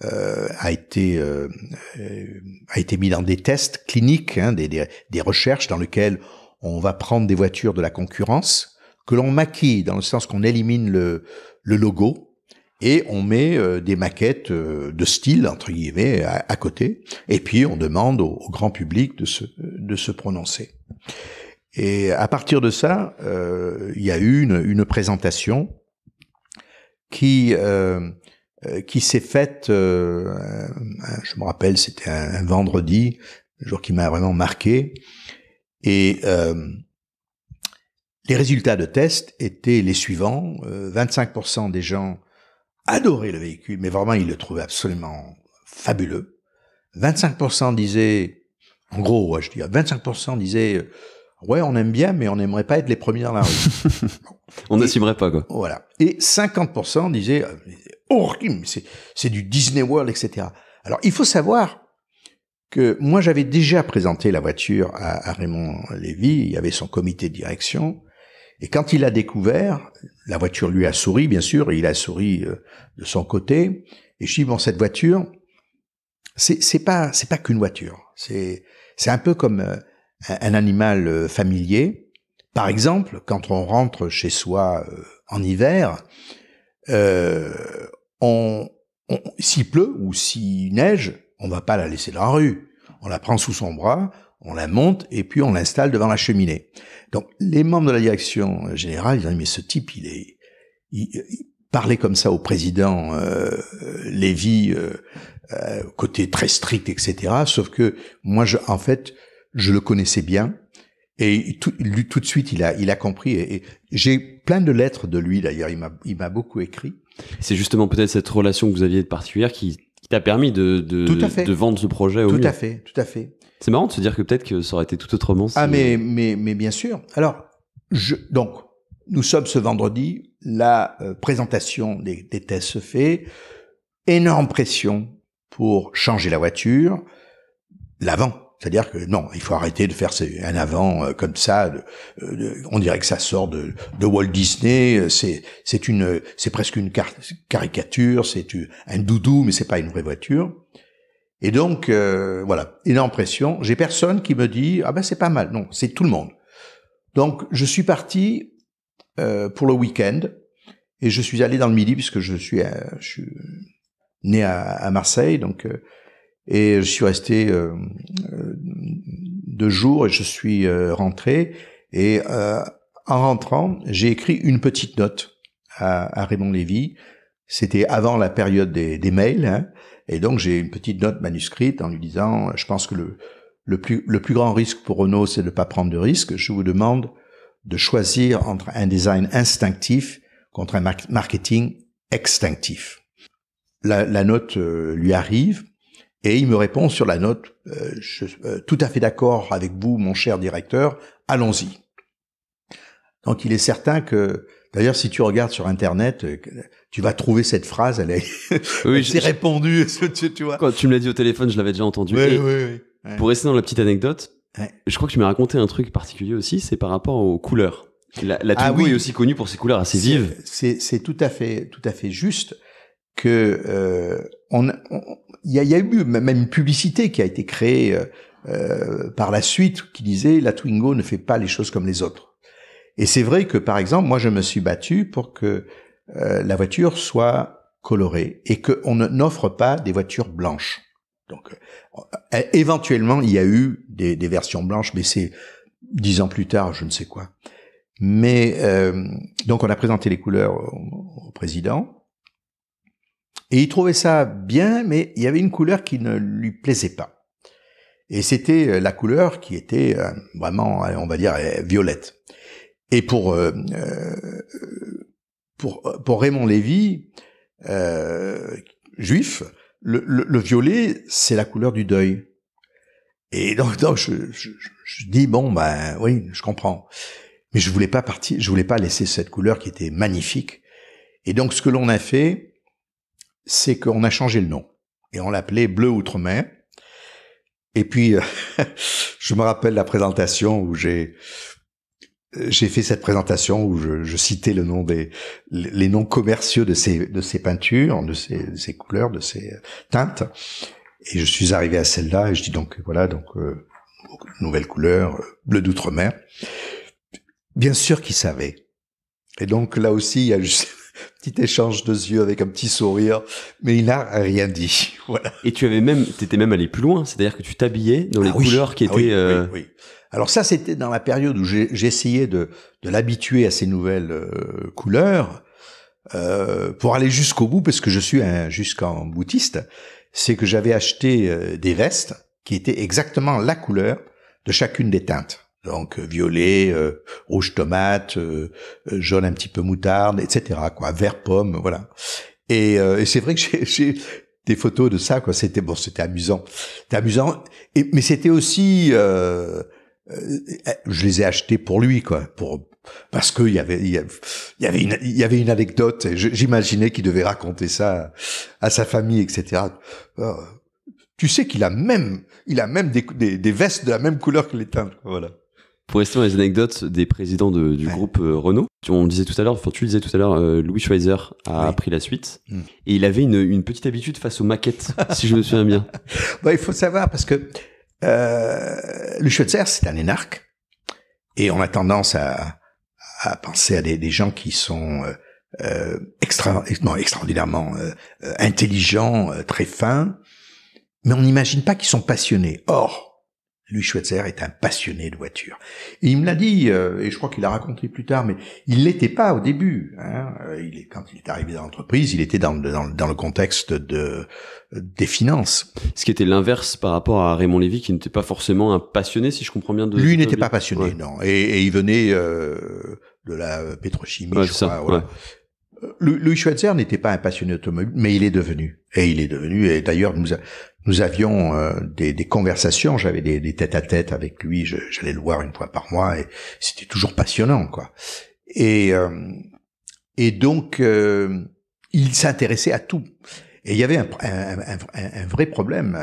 a été a été mise dans des tests cliniques, hein, des, des, des recherches dans lesquelles on va prendre des voitures de la concurrence que l'on maquille, dans le sens qu'on élimine le, le, logo et on met euh, des maquettes euh, de style, entre guillemets, à, côté, et puis on demande au, grand public de se, de se prononcer. Et à partir de ça, euh, il y a eu une, une présentation qui qui s'est faite, je me rappelle, c'était un, un, vendredi, un jour qui m'a vraiment marqué, et les résultats de test étaient les suivants. 25% euh, des gens adoraient le véhicule, mais vraiment ils le trouvaient absolument fabuleux. 25% disaient, en gros, je dis, 25% disaient, euh, ouais, on aime bien, mais on n'aimerait pas être les premiers dans la rue. on n'assumerait pas, quoi. Voilà. Et 50% disaient, oh, c'est du Disney World, etc. Alors, il faut savoir que moi, j'avais déjà présenté la voiture à, à Raymond Lévy, il y avait son comité de direction, et quand il a découvert, la voiture lui a souri, bien sûr, et il a souri euh, de son côté. Et je dis, bon, cette voiture, c'est, pas, c'est pas qu'une voiture. C'est, c'est un peu comme euh, un, animal euh, familier. Par exemple, quand on rentre chez soi en hiver, on, on s'il pleut ou s'il neige, on va pas la laisser dans la rue. On la prend sous son bras, on la monte et puis on l'installe devant la cheminée. Donc les membres de la direction euh, générale, ils ont dit mais ce type il est, il, parlait comme ça au président euh, euh Lévy, euh, euh, côté très strict etc. Sauf que moi je, en fait je le connaissais bien et tout, tout de suite il a il a compris et, j'ai plein de lettres de lui d'ailleurs il m'a il m'a beaucoup écrit. C'est justement peut-être cette relation que vous aviez de particulière qui, qui t'a permis de de vendre ce projet au tout à fait tout à fait c'est marrant de se dire que peut-être que ça aurait été tout autrement. Ah, mais, mais, mais bien sûr. Alors, je, donc, nous sommes ce vendredi, la euh, présentation des, des, tests se fait, énorme pression pour changer la voiture, l'avant. C'est-à-dire que non, il faut arrêter de faire un avant euh, comme ça. Euh, on dirait que ça sort de, de Walt Disney. C'est c'est une c'est presque une caricature. C'est un doudou, mais c'est pas une vraie voiture. Et donc, euh, voilà, énorme pression. J'ai personne qui me dit ah ben c'est pas mal. Non, c'est tout le monde. Donc je suis parti euh, pour le week-end et je suis allé dans le midi puisque je suis, je suis euh, né à, Marseille, donc euh, et je suis resté euh, deux jours et je suis rentré et en rentrant j'ai écrit une petite note à, Raymond Lévy. C'était avant la période des, des mails. Hein, et donc j'ai une petite note manuscrite en lui disant, je pense que le, plus, grand risque pour Renault, c'est de ne pas prendre de risque. Je vous demande de choisir entre un design instinctif contre un marketing extinctif. La, note euh, lui arrive et il me répond sur la note, euh, je, suis euh, tout à fait d'accord avec vous, mon cher directeur, allons-y. Donc il est certain que D'ailleurs, si tu regardes sur Internet, euh, tu vas trouver cette phrase. Elle est, répandue tu, Quand tu me l'as dit au téléphone, je l'avais déjà entendu. Oui, oui, oui, Pour rester dans la petite anecdote, je crois que tu m'as raconté un truc particulier aussi. C'est par rapport aux couleurs. La, ah Twingo est aussi connue pour ses couleurs assez vives. C'est tout à fait, tout à fait juste que euh, on, il y a, eu même une publicité qui a été créée euh, par la suite qui disait la Twingo ne fait pas les choses comme les autres. Et c'est vrai que, par exemple, moi, je me suis battu pour que euh, la voiture soit colorée et qu'on n'offre pas des voitures blanches. Donc, euh, euh, éventuellement, il y a eu des, des versions blanches, mais c'est dix ans plus tard, je ne sais quoi. Mais donc, on a présenté les couleurs au président. Et il trouvait ça bien, mais il y avait une couleur qui ne lui plaisait pas. Et c'était la couleur qui était vraiment, on va dire, violette. Et pour euh, euh, pour pour Raymond Lévy, euh, juif, le, violet c'est la couleur du deuil. Et donc, je, dis bon ben oui, je comprends, mais je voulais pas partir, je voulais pas laisser cette couleur qui était magnifique. Et donc ce que l'on a fait, c'est qu'on a changé le nom et on l'appelait bleu outre-mer. Et puis, je me rappelle la présentation où j'ai j'ai fait cette présentation où je, je, citais le nom des les noms commerciaux de ces de ces peintures, de ces, de ces couleurs, de ces teintes, et je suis arrivé à celle-là et je dis donc voilà donc euh, nouvelle couleur euh, bleu d'outre-mer. Bien sûr qu'il savait. Et donc là aussi il y a juste un petit échange de yeux avec un petit sourire, mais il n'a rien dit. Voilà. Et tu avais même, t'étais même allé plus loin, c'est-à-dire que tu t'habillais dans ah les couleurs qui ah étaient. oui, euh, oui, alors ça, c'était dans la période où j'essayais de, de l'habituer à ces nouvelles euh, couleurs euh, pour aller jusqu'au bout, parce que je suis un jusqu'en boutiste. C'est que j'avais acheté euh, des vestes qui étaient exactement la couleur de chacune des teintes. Donc violet, rouge tomate, jaune un petit peu moutarde, etc. Quoi, vert pomme, voilà. Et, c'est vrai que j'ai des photos de ça quoi c'était bon c'était amusant c'était amusant et, mais c'était aussi euh, euh, euh, je les ai achetés pour lui, quoi, pour parce que y avait il y avait une il y avait une anecdote. J'imaginais qu'il devait raconter ça à, sa famille, etc. tu sais qu'il a même il a même des, des, des, vestes de la même couleur que les teintes voilà. Pour rester dans les anecdotes des présidents du groupe euh, Renault, on disait tout à l'heure, enfin tu disais tout à l'heure, Louis Schweizer a pris la suite hmm. et il avait une, une, petite habitude face aux maquettes, si je me souviens bien. Bah, il faut savoir parce que euh, le Schweitzer, c'est un énarque. Et on a tendance à, penser à des, gens qui sont euh, euh, extra, extraordinairement intelligents, très fins, mais on n'imagine pas qu'ils sont passionnés. Or, Louis Schweitzer est un passionné de voitures. il me l'a dit, euh, et je crois qu'il l'a raconté plus tard, mais il l'était pas au début. Hein. Euh, il est, quand il est arrivé dans l'entreprise, il était dans, dans, le contexte de des finances. Ce qui était l'inverse par rapport à Raymond Lévy, qui n'était pas forcément un passionné, si je comprends bien. De, Lui n'était pas passionné, non. Et, il venait euh, de la pétrochimie, je crois. Louis Schweitzer n'était pas un passionné automobile, mais il est devenu. Et il est devenu, et d'ailleurs, nous a, nous avions euh, des, conversations, j'avais des, des tête-à-tête avec lui, j'allais le voir une fois par mois, et c'était toujours passionnant, quoi. Et, euh, et donc, euh, il s'intéressait à tout. Et il y avait un, vrai problème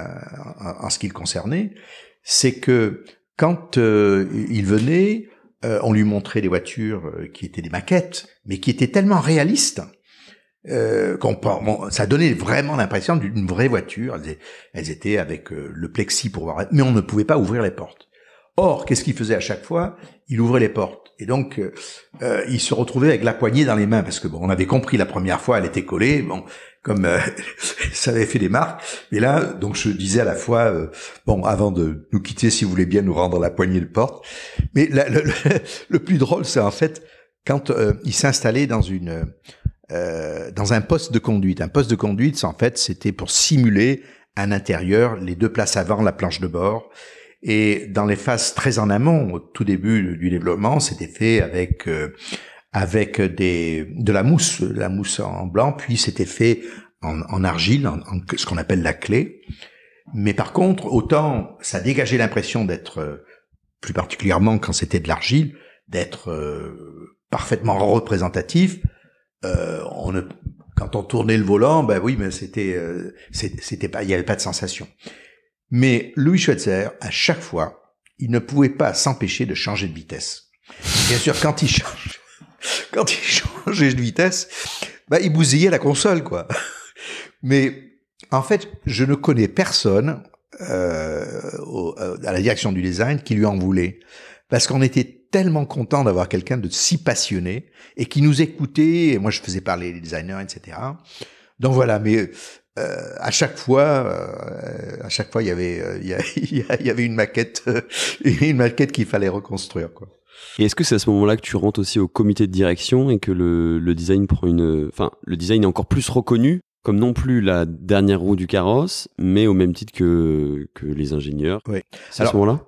en, en ce qui le concernait, c'est que quand il venait, on lui montrait des voitures qui étaient des maquettes, mais qui étaient tellement réalistes euh, qu'on bon, ça donnait vraiment l'impression d'une vraie voiture. Elles, étaient avec euh, le plexi pour voir, mais on ne pouvait pas ouvrir les portes. Or, qu'est-ce qu'il faisait à chaque fois Il ouvrait les portes et donc euh, euh, il se retrouvait avec la poignée dans les mains parce que bon, on avait compris la première fois, elle était collée, bon, comme ça avait fait des marques. Mais là, donc je disais à la fois, bon, avant de nous quitter, si vous voulez bien nous rendre la poignée de porte. Mais le, plus drôle, c'est en fait quand il s'installait dans une euh, dans un poste de conduite. Un poste de conduite, en fait, c'était pour simuler un intérieur, les deux places avant la planche de bord. Et dans les phases très en amont, au tout début du développement, c'était fait avec euh, avec des de la mousse, la mousse en blanc, puis c'était fait en, argile, en, ce qu'on appelle la clé. Mais par contre, autant ça dégageait l'impression d'être, euh, plus particulièrement quand c'était de l'argile, d'être parfaitement représentatif, euh, on ne, quand on tournait le volant, ben oui, mais c'était, euh, c'était pas, il y avait pas de sensation. Mais Louis Schweitzer, à chaque fois, il ne pouvait pas s'empêcher de changer de vitesse. Bien sûr, quand il change, quand il changeait de vitesse, ben, il bousillait la console, quoi. Mais en fait, je ne connais personne euh, à la direction du design qui lui en voulait, parce qu'on était tellement content d'avoir quelqu'un de si passionné et qui nous écoutait. Et moi, je faisais parler les designers, etc. Donc voilà, mais euh, à chaque fois, euh, à chaque fois, il y avait, euh, il, y avait une maquette, une maquette qu'il fallait reconstruire. Quoi. Et est-ce que c'est à ce moment-là que tu rentres aussi au comité de direction et que le, design prend une, enfin, le design est encore plus reconnu comme non plus la dernière roue du carrosse, mais au même titre que, que les ingénieurs. à ce moment-là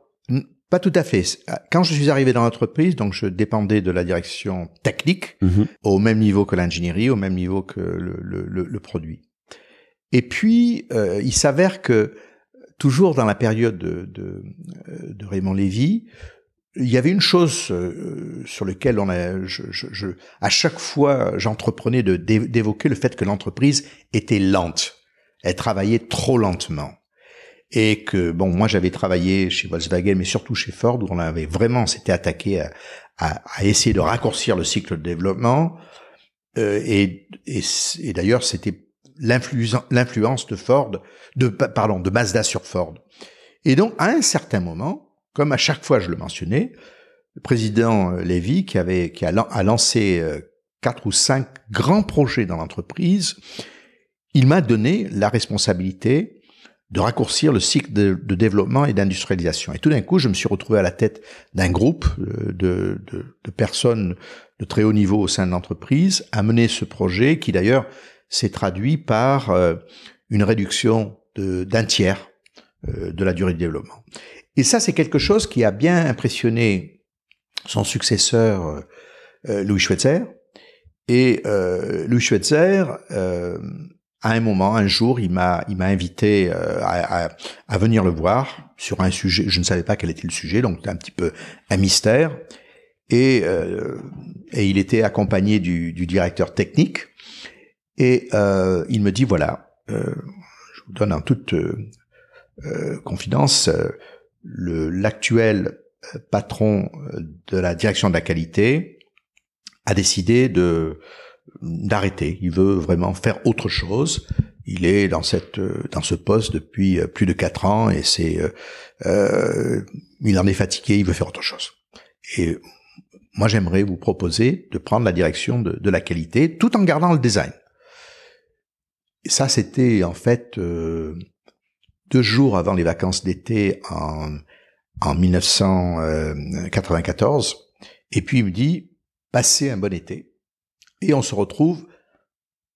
pas tout à fait. Euh, quand je suis arrivé dans l'entreprise, donc je dépendais de la direction technique, mhm. au même niveau que l'ingénierie, au même niveau que le, produit. Et puis, euh, il s'avère que toujours dans la période de, de, euh, Raymond Lévy, il y avait une chose sur laquelle on a, je, à chaque fois, j'entreprenais d'évoquer le fait que l'entreprise était lente. Elle travaillait trop lentement et que bon, moi j'avais travaillé chez Volkswagen, mais surtout chez Ford, où on avait vraiment s'était attaqué à, à, essayer de raccourcir le cycle de développement. Euh, et, et, d'ailleurs, c'était l'influence de Ford, de pardon, de Mazda sur Ford. Et donc, à un certain moment, comme à chaque fois je le mentionnais, le président euh, Lévy, qui avait qui a, a lancé euh, quatre ou cinq grands projets dans l'entreprise, il m'a donné la responsabilité de raccourcir le cycle de, développement et d'industrialisation. Et tout d'un coup, je me suis retrouvé à la tête d'un groupe euh, de, personnes de très haut niveau au sein de l'entreprise à mener ce projet qui d'ailleurs s'est traduit par euh, une réduction d'un tiers euh, de la durée de développement. Et ça, c'est quelque chose qui a bien impressionné son successeur Louis Schweitzer. Et Louis Schweitzer à un moment, un jour, il m'a, il m'a invité euh, à, venir le voir sur un sujet. Je ne savais pas quel était le sujet, donc un petit peu un mystère. Et, euh, il était accompagné du, directeur technique. Et euh, il me dit voilà, je vous donne en toute confidence, le, l'actuel patron de la direction de la qualité a décidé de d'arrêter. Il veut vraiment faire autre chose. Il est dans cette dans ce poste depuis euh, plus de quatre ans et c'est euh, euh, il en est fatigué. Il veut faire autre chose. Et moi, j'aimerais vous proposer de prendre la direction de, de, la qualité tout en gardant le design. ça, c'était en fait euh, deux jours avant les vacances d'été en, en 1994. Et puis il me dit, passez un bon été. Et on se retrouve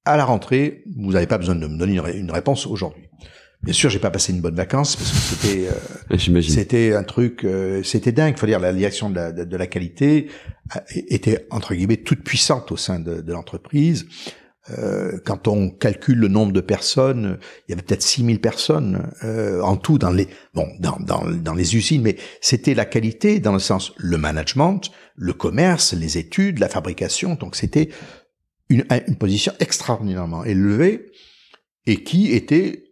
à la rentrée. Vous n'avez pas besoin de me donner une réponse aujourd'hui. Bien sûr, j'ai pas passé une bonne vacance parce que c'était euh, c'était un truc, euh, c'était dingue. Il Faut dire la direction de la, qualité euh, était entre guillemets toute puissante au sein de, l'entreprise. Euh, quand on calcule le nombre de personnes, il y avait peut-être 6000 personnes en tout dans les bon dans, dans, dans les usines, mais c'était la qualité dans le sens le management, le commerce, les études, la fabrication. Donc c'était une, position extraordinairement élevée et qui était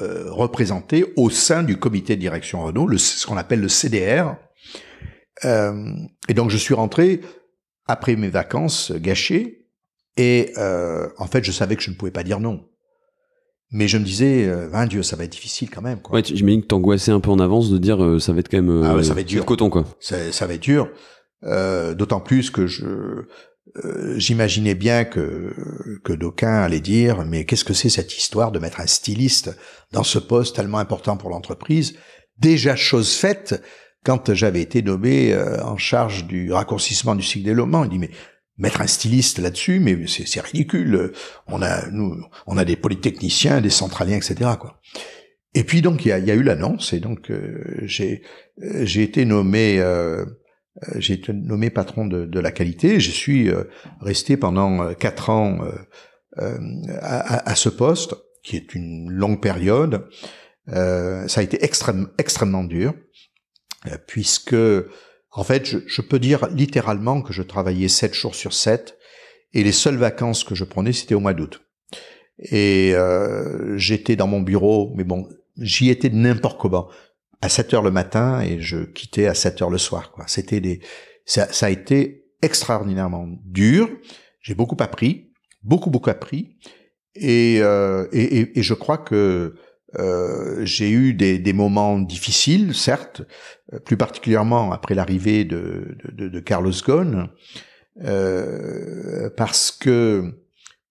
euh, représentée au sein du comité de direction Renault, le, ce qu'on appelle le CDR. Euh, et donc je suis rentré après mes vacances gâchées et euh, en fait je savais que je ne pouvais pas dire non. Mais je me disais, ben Dieu, ça va être difficile quand même. Quoi. Ouais, j'imagine que t'angoissais un peu en avance de dire, ça va être quand même, du ah ça va dur. coton quoi. Ça, ça va être dur. Euh, d'autant plus que je euh, J'imaginais bien que, que d'aucuns allaient dire mais qu'est-ce que c'est cette histoire de mettre un styliste dans ce poste tellement important pour l'entreprise Déjà chose faite quand j'avais été nommé euh, en charge du raccourcissement du cycle des développement. Il dit mais mettre un styliste là-dessus, mais c'est ridicule. On a nous, on a des polytechniciens, des centraliens, etc. Quoi. Et puis donc il y a, eu l'annonce et donc j'ai j'ai été nommé euh, j'ai été nommé patron de, la qualité. Je suis euh, resté pendant euh, quatre ans à, à, ce poste, qui est une longue période. ça a été extrêmement dur, puisque en fait, je, peux dire littéralement que je travaillais 7 jours sur 7 et les seules vacances que je prenais, c'était au mois d'août. Et euh, j'étais dans mon bureau, mais bon, j'y étais n'importe comment à 7 heures le matin et je quittais à 7 heures le soir. Quoi. C'était des, ça, ça, a été extraordinairement dur. J'ai beaucoup appris, beaucoup beaucoup appris, et euh, et, et, je crois que euh, j'ai eu des, des, moments difficiles, certes, plus particulièrement après l'arrivée de, de, de Carlos Ghosn, euh, parce que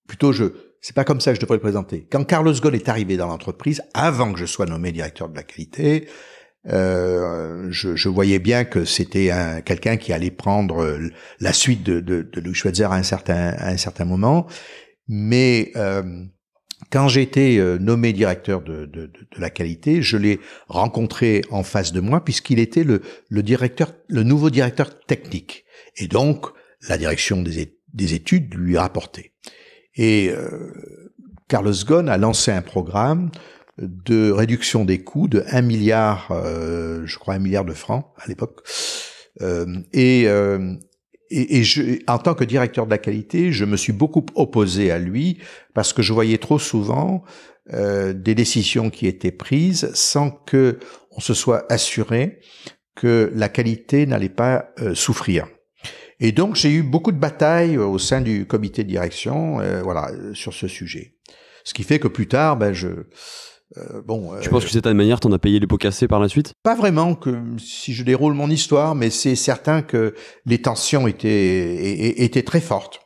plutôt je c'est pas comme ça que je devrais le présenter. Quand Carlos Ghosn est arrivé dans l'entreprise, avant que je sois nommé directeur de la qualité, euh, je, je, voyais bien que c'était un, quelqu'un qui allait prendre euh, la suite de, de, de Schweitzer à un certain, à un certain moment. Mais euh, quand j'ai été euh, nommé directeur de, de, de, la qualité, je l'ai rencontré en face de moi puisqu'il était le, le directeur, le nouveau directeur technique. Et donc, la direction des, des études lui rapportait. Et euh, Carlos Ghosn a lancé un programme de réduction des coûts de 1 milliard, euh, je crois 1 milliard de francs à l'époque. Euh, euh, et, et, en tant que directeur de la qualité, je me suis beaucoup opposé à lui parce que je voyais trop souvent des décisions qui étaient prises sans que on se soit assuré que la qualité n'allait pas souffrir. Et donc j'ai eu beaucoup de batailles au sein du comité de direction, voilà, sur ce sujet. Ce qui fait que plus tard, ben je euh, bon, euh, tu penses que c'est ta manière, t'en as payé les pots cassés par la suite Pas vraiment, que, si je déroule mon histoire, mais c'est certain que les tensions étaient, étaient très fortes,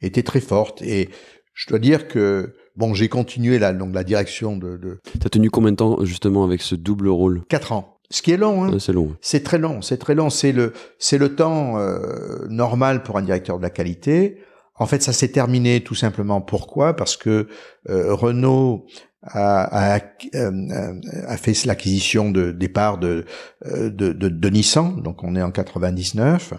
étaient très fortes, et je dois dire que bon, j'ai continué là donc la direction de. de... T'as tenu combien de temps justement avec ce double rôle Quatre ans. Ce qui est long, hein. c'est long. C'est très long, c'est très long. C'est le, c'est le temps euh, normal pour un directeur de la qualité en fait, ça s'est terminé tout simplement. Pourquoi Parce que euh, Renault euh, euh, a, fait l'acquisition de départ de de, Nissan, donc on est en 99.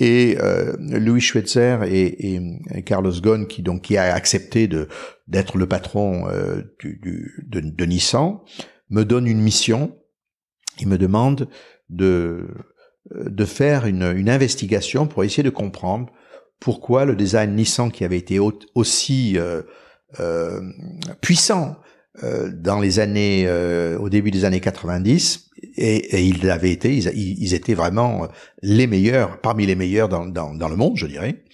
Et Louis Schweitzer et, Carlos Ghosn, qui donc qui a accepté de d'être le patron de, de, Nissan, me donne une mission. Il me demande de de faire une, une investigation pour essayer de comprendre pourquoi le design Nissan qui avait été aussi euh, euh, puissant euh, dans les années euh, au début des années 90 et, et ils été ils, étaient vraiment euh, les meilleurs parmi les meilleurs dans, dans, dans le monde je dirais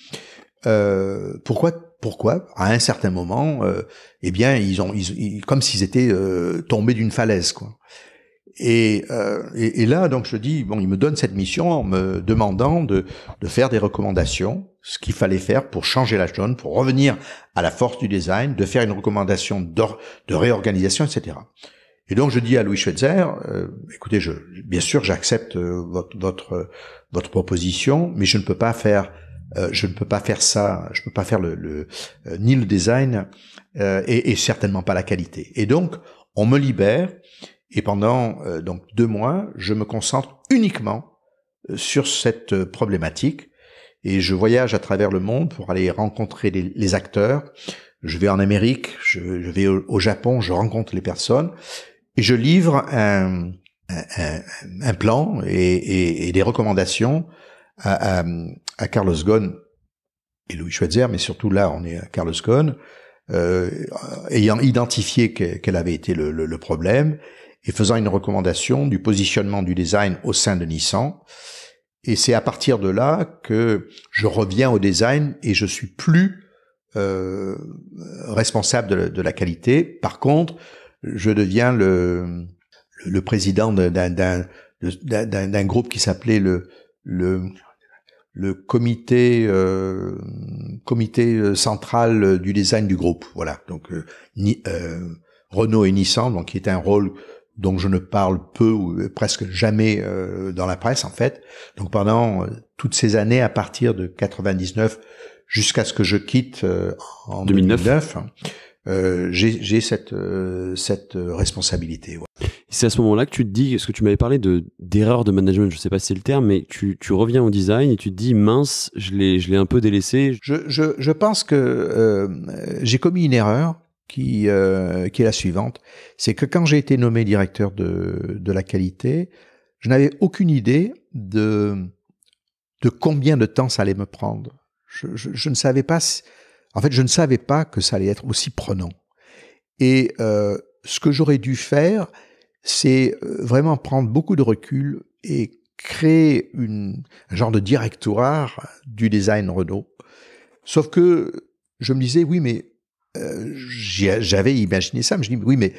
pourquoi pourquoi à un certain moment eh bien ils ont ils, comme s'ils étaient tombés d'une falaise quoi euh, et, et, là, donc, je dis, bon, il me donne cette mission en me demandant de, de faire des recommandations, ce qu'il fallait faire pour changer la zone pour revenir à la force du design, de faire une recommandation de réorganisation, etc. Et donc, je dis à Louis Schweitzer, euh, écoutez, je, bien sûr, j'accepte euh, votre, votre, proposition, mais je ne peux pas faire je ne peux pas faire ça, je ne peux pas faire le, le ni le design et, et, certainement pas la qualité. Et donc on me libère et pendant euh, donc deux mois, je me concentre uniquement euh, sur cette euh, problématique et je voyage à travers le monde pour aller rencontrer les, acteurs. Je vais en Amérique, je, vais au, Japon, je rencontre les personnes et je livre un, un, un plan et, et, des recommandations à, à, Carlos Ghosn et Louis Schweitzer, mais surtout là, on est à Carlos Ghosn, euh, ayant identifié quel avait été le, le, le problème et faisant une recommandation du positionnement du design au sein de Nissan. Et c'est à partir de là que je reviens au design et je suis plus euh, responsable de, la qualité. Par contre, je deviens le, le président d'un groupe qui s'appelait le, le, le comité euh, comité euh, central du design du groupe. Voilà. Donc euh, euh, Renault et Nissan, donc qui est un rôle donc, je ne parle peu ou presque jamais euh, dans la presse en fait. Donc pendant euh, toutes ces années, à partir de 99 jusqu'à ce que je quitte euh, en 2009, j'ai cette cette responsabilité. C'est à ce moment-là que tu te dis, ce que tu m'avais parlé de d'erreur de management, je ne sais pas si c'est le terme, mais tu, reviens au design et tu te dis mince, je l'ai je un peu délaissé. Je je pense que j'ai commis une erreur euh, qui, est la suivante. C'est que quand j'ai été nommé directeur de, la qualité, je n'avais aucune idée de, de combien de temps ça allait me prendre. Je, ne savais pas, en fait, je ne savais pas que ça allait être aussi prenant. Et euh, ce que j'aurais dû faire, c'est euh, vraiment prendre beaucoup de recul et créer une, un genre de directoire du design Renault. Sauf que je me disais, oui, mais euh, j'avais imaginé ça, mais je dis oui, mais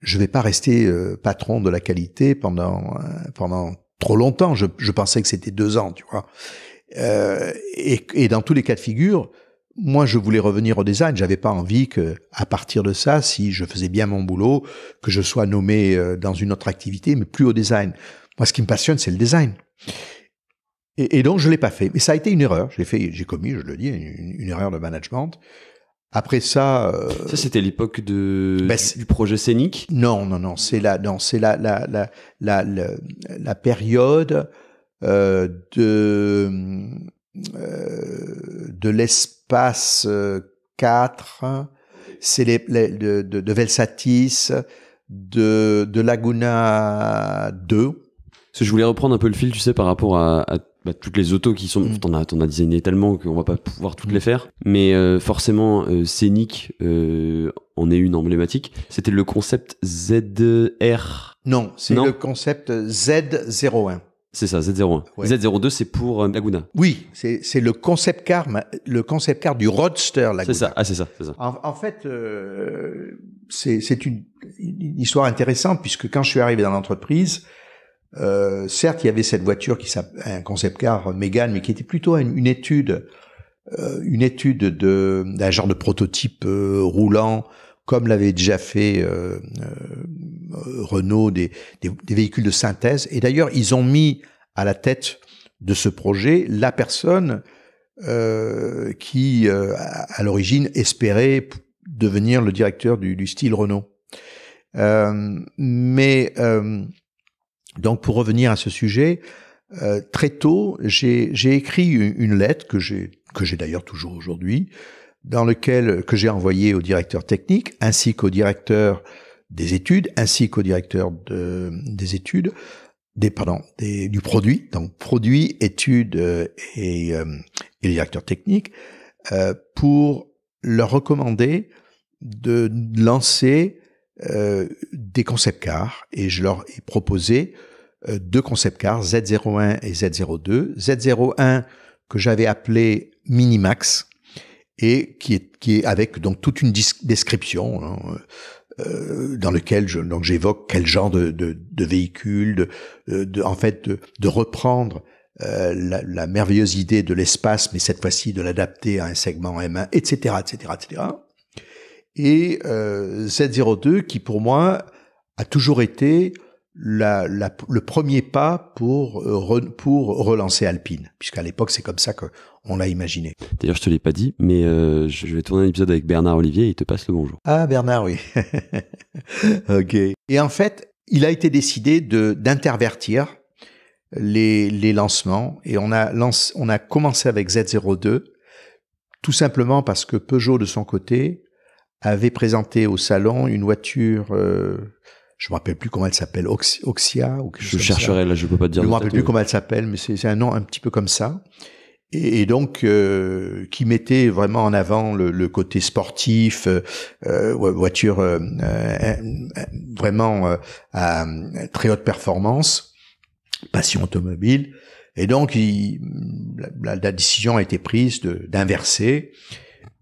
je vais pas rester euh, patron de la qualité pendant euh, pendant trop longtemps. Je, je pensais que c'était deux ans, tu vois. Et, et, dans tous les cas de figure, moi, je voulais revenir au design. J'avais pas envie que, à partir de ça, si je faisais bien mon boulot, que je sois nommé dans une autre activité, mais plus au design. Moi, ce qui me passionne, c'est le design. Et, et donc, je l'ai pas fait. Mais ça a été une erreur. J'ai fait, j'ai commis, je le dis, une erreur de management. Après ça, euh, ça c'était l'époque de bah, du projet scénique. Non, non, non, c'est la, non, c'est la la, la la la la, période euh, de euh, de l'espace 4, euh, c'est les, de, de, de, Velsatis, de de Laguna 2. Parce je voulais reprendre un peu le fil, tu sais, par rapport à, à bah, toutes les autos qui sont. on mm. T'en as, designé tellement qu'on va pas pouvoir toutes les faire. Mais euh, forcément, euh, Scénic euh, en est une emblématique. C'était le concept ZR. Non, c'est le concept Z01. C'est ça, Z01. Z02, c'est pour Laguna. Oui, c'est le concept car, le concept car du roadster Laguna. C'est ça, ah, c'est ça, En, fait, c'est une, histoire intéressante puisque quand je suis arrivé dans l'entreprise, euh, certes, il y avait cette voiture qui un concept car Mégane, mais qui était plutôt une, étude, euh, une étude de d'un genre de prototype euh, roulant, comme l'avait déjà fait Renault des, véhicules de synthèse. Et d'ailleurs, ils ont mis à la tête de ce projet la personne qui, à l'origine, espérait devenir le directeur du, du style Renault. mais donc pour revenir à ce sujet, euh, très tôt, j'ai écrit une, lettre que j'ai que j'ai d'ailleurs toujours aujourd'hui, dans lequel que j'ai envoyée au directeur technique ainsi qu'au directeur des études, ainsi qu'au directeur des études, des pardon, des, du produit, donc produit, études euh, et, euh, et, le directeur technique, pour leur recommander de lancer euh, des concept cars et je leur ai proposé euh, deux concept cars, Z01 et Z02. Z01 que j'avais appelé Minimax et qui est, qui est avec donc toute une description. Hein, euh, dans lequel je, donc j'évoque quel genre de, de, de véhicule, de, de, en fait de, reprendre euh, la, la, merveilleuse idée de l'espace, mais cette fois-ci de l'adapter à un segment M1, etc., etc., etc et euh, Z02 qui pour moi a toujours été la, la, le premier pas pour, euh, pour relancer Alpine, puisqu'à l'époque c'est comme ça qu'on l'a imaginé. D'ailleurs, je te l'ai pas dit, mais euh, je vais tourner un épisode avec Bernard Olivier et il te passe le bonjour. Ah, Bernard, oui. ok. Et en fait, il a été décidé de d'intervertir les, les lancements et on a, on a commencé avec Z02, tout simplement parce que Peugeot de son côté avait présenté au salon une voiture, euh, je me rappelle plus comment elle s'appelle, Oxia ou quelque Je chose chercherai là, je peux pas dire. Je me rappelle plus comment elle s'appelle, mais c'est un nom un petit peu comme ça. Et, donc euh, qui mettait vraiment en avant le, côté sportif, euh, euh voiture euh, vraiment à très haute performance, passion automobile. Et donc il, la, la, décision a été prise d'inverser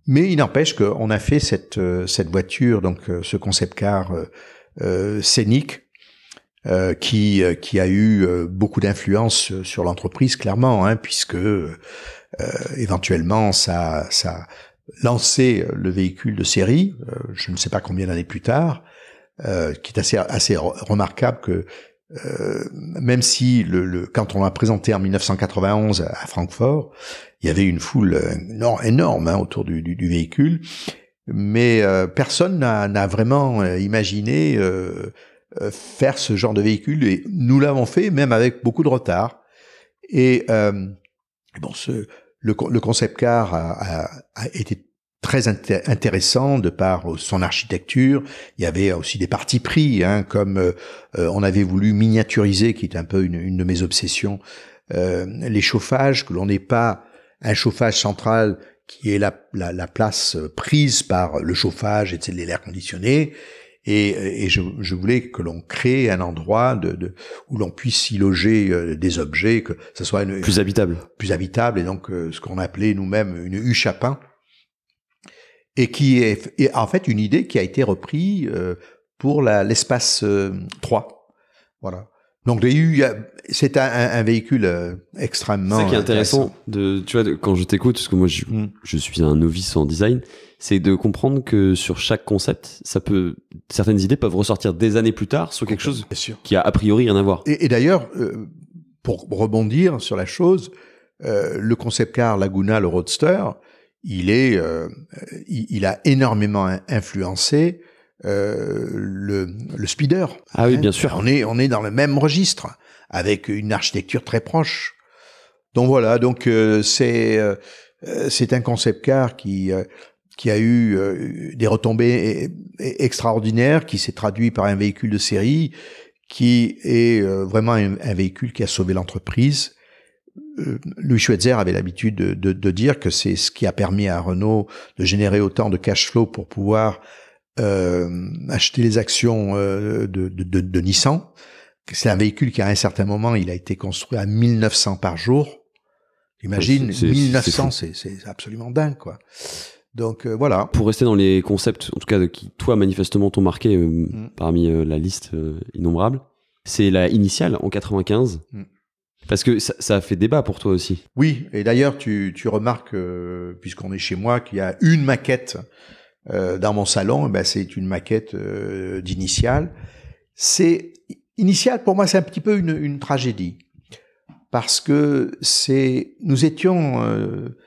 mais il n'empêche qu'on a fait cette, euh, cette voiture, donc euh, ce concept car euh, euh scénique, euh, qui, qui a eu beaucoup d'influence sur l'entreprise, clairement, hein, puisque euh, éventuellement ça, ça lancé le véhicule de série, je ne sais pas combien d'années plus tard, qui est assez, assez remarquable que euh, même si le, quand on l'a présenté en 1991 à Francfort, il y avait une foule euh, énorme, énorme hein, autour du, du, véhicule, mais euh, personne n'a vraiment imaginé faire ce genre de véhicule, et nous l'avons fait, même avec beaucoup de retard. Et bon, ce, le, le, concept car a, a, a été très intéressant de par euh, son architecture. Il y avait aussi des parties pris, hein, comme euh, euh, on avait voulu miniaturiser, qui est un peu une, une de mes obsessions, euh, les chauffages, que l'on n'ait pas un chauffage central qui est la, la, la place prise par le chauffage et l'air conditionné. Et, et je, je, voulais que l'on crée un endroit de, de où l'on puisse y loger des objets, que ce soit une, plus habitable, plus habitable, et donc ce qu'on appelait nous-mêmes une huche à pain et qui est, en fait une idée qui a été reprise euh, pour l'espace 3. Euh, voilà. Donc c'est un, un, véhicule euh, extrêmement. qui est intéressant, de, tu vois, quand je t'écoute, parce que moi mm. je, suis un novice en design, c'est de comprendre que sur chaque concept, ça peut certaines idées peuvent ressortir des années plus tard sur quelque chose qui a a priori rien à voir. Et, et d'ailleurs, pour rebondir sur la chose, le concept car Laguna, le Roadster, il est, euh, il, a énormément influencé euh, le, le speeder. Ah oui, hein. bien sûr. On est, on est dans le même registre avec une architecture très proche. Donc voilà, donc euh, c'est euh, c'est un concept car qui qui a eu des retombées e, e, extraordinaires, qui s'est traduit par un véhicule de série qui est vraiment un véhicule qui a sauvé l'entreprise Louis Schweitzer avait l'habitude de, dire que c'est ce qui a permis à Renault de générer autant de cash flow pour pouvoir euh, acheter les actions euh, de, de Nissan. C'est un véhicule qui à un certain moment, il a été construit à 1900 par jour. Imagine, 1900, c'est absolument dingue, quoi. Donc euh, voilà. Pour rester dans les concepts, en tout cas, qui toi manifestement t'ont marqué mm. parmi la liste innombrable, c'est la initiale en 95. Parce que ça, ça, fait débat pour toi aussi. Oui, et d'ailleurs, tu, tu remarques, euh, puisqu'on est chez moi, qu'il y a une maquette euh, dans mon salon, eh ben c'est une maquette d'initial. Euh, d'initiale. C'est Initial pour moi, c'est un petit peu une, une tragédie parce que c'est nous étions euh,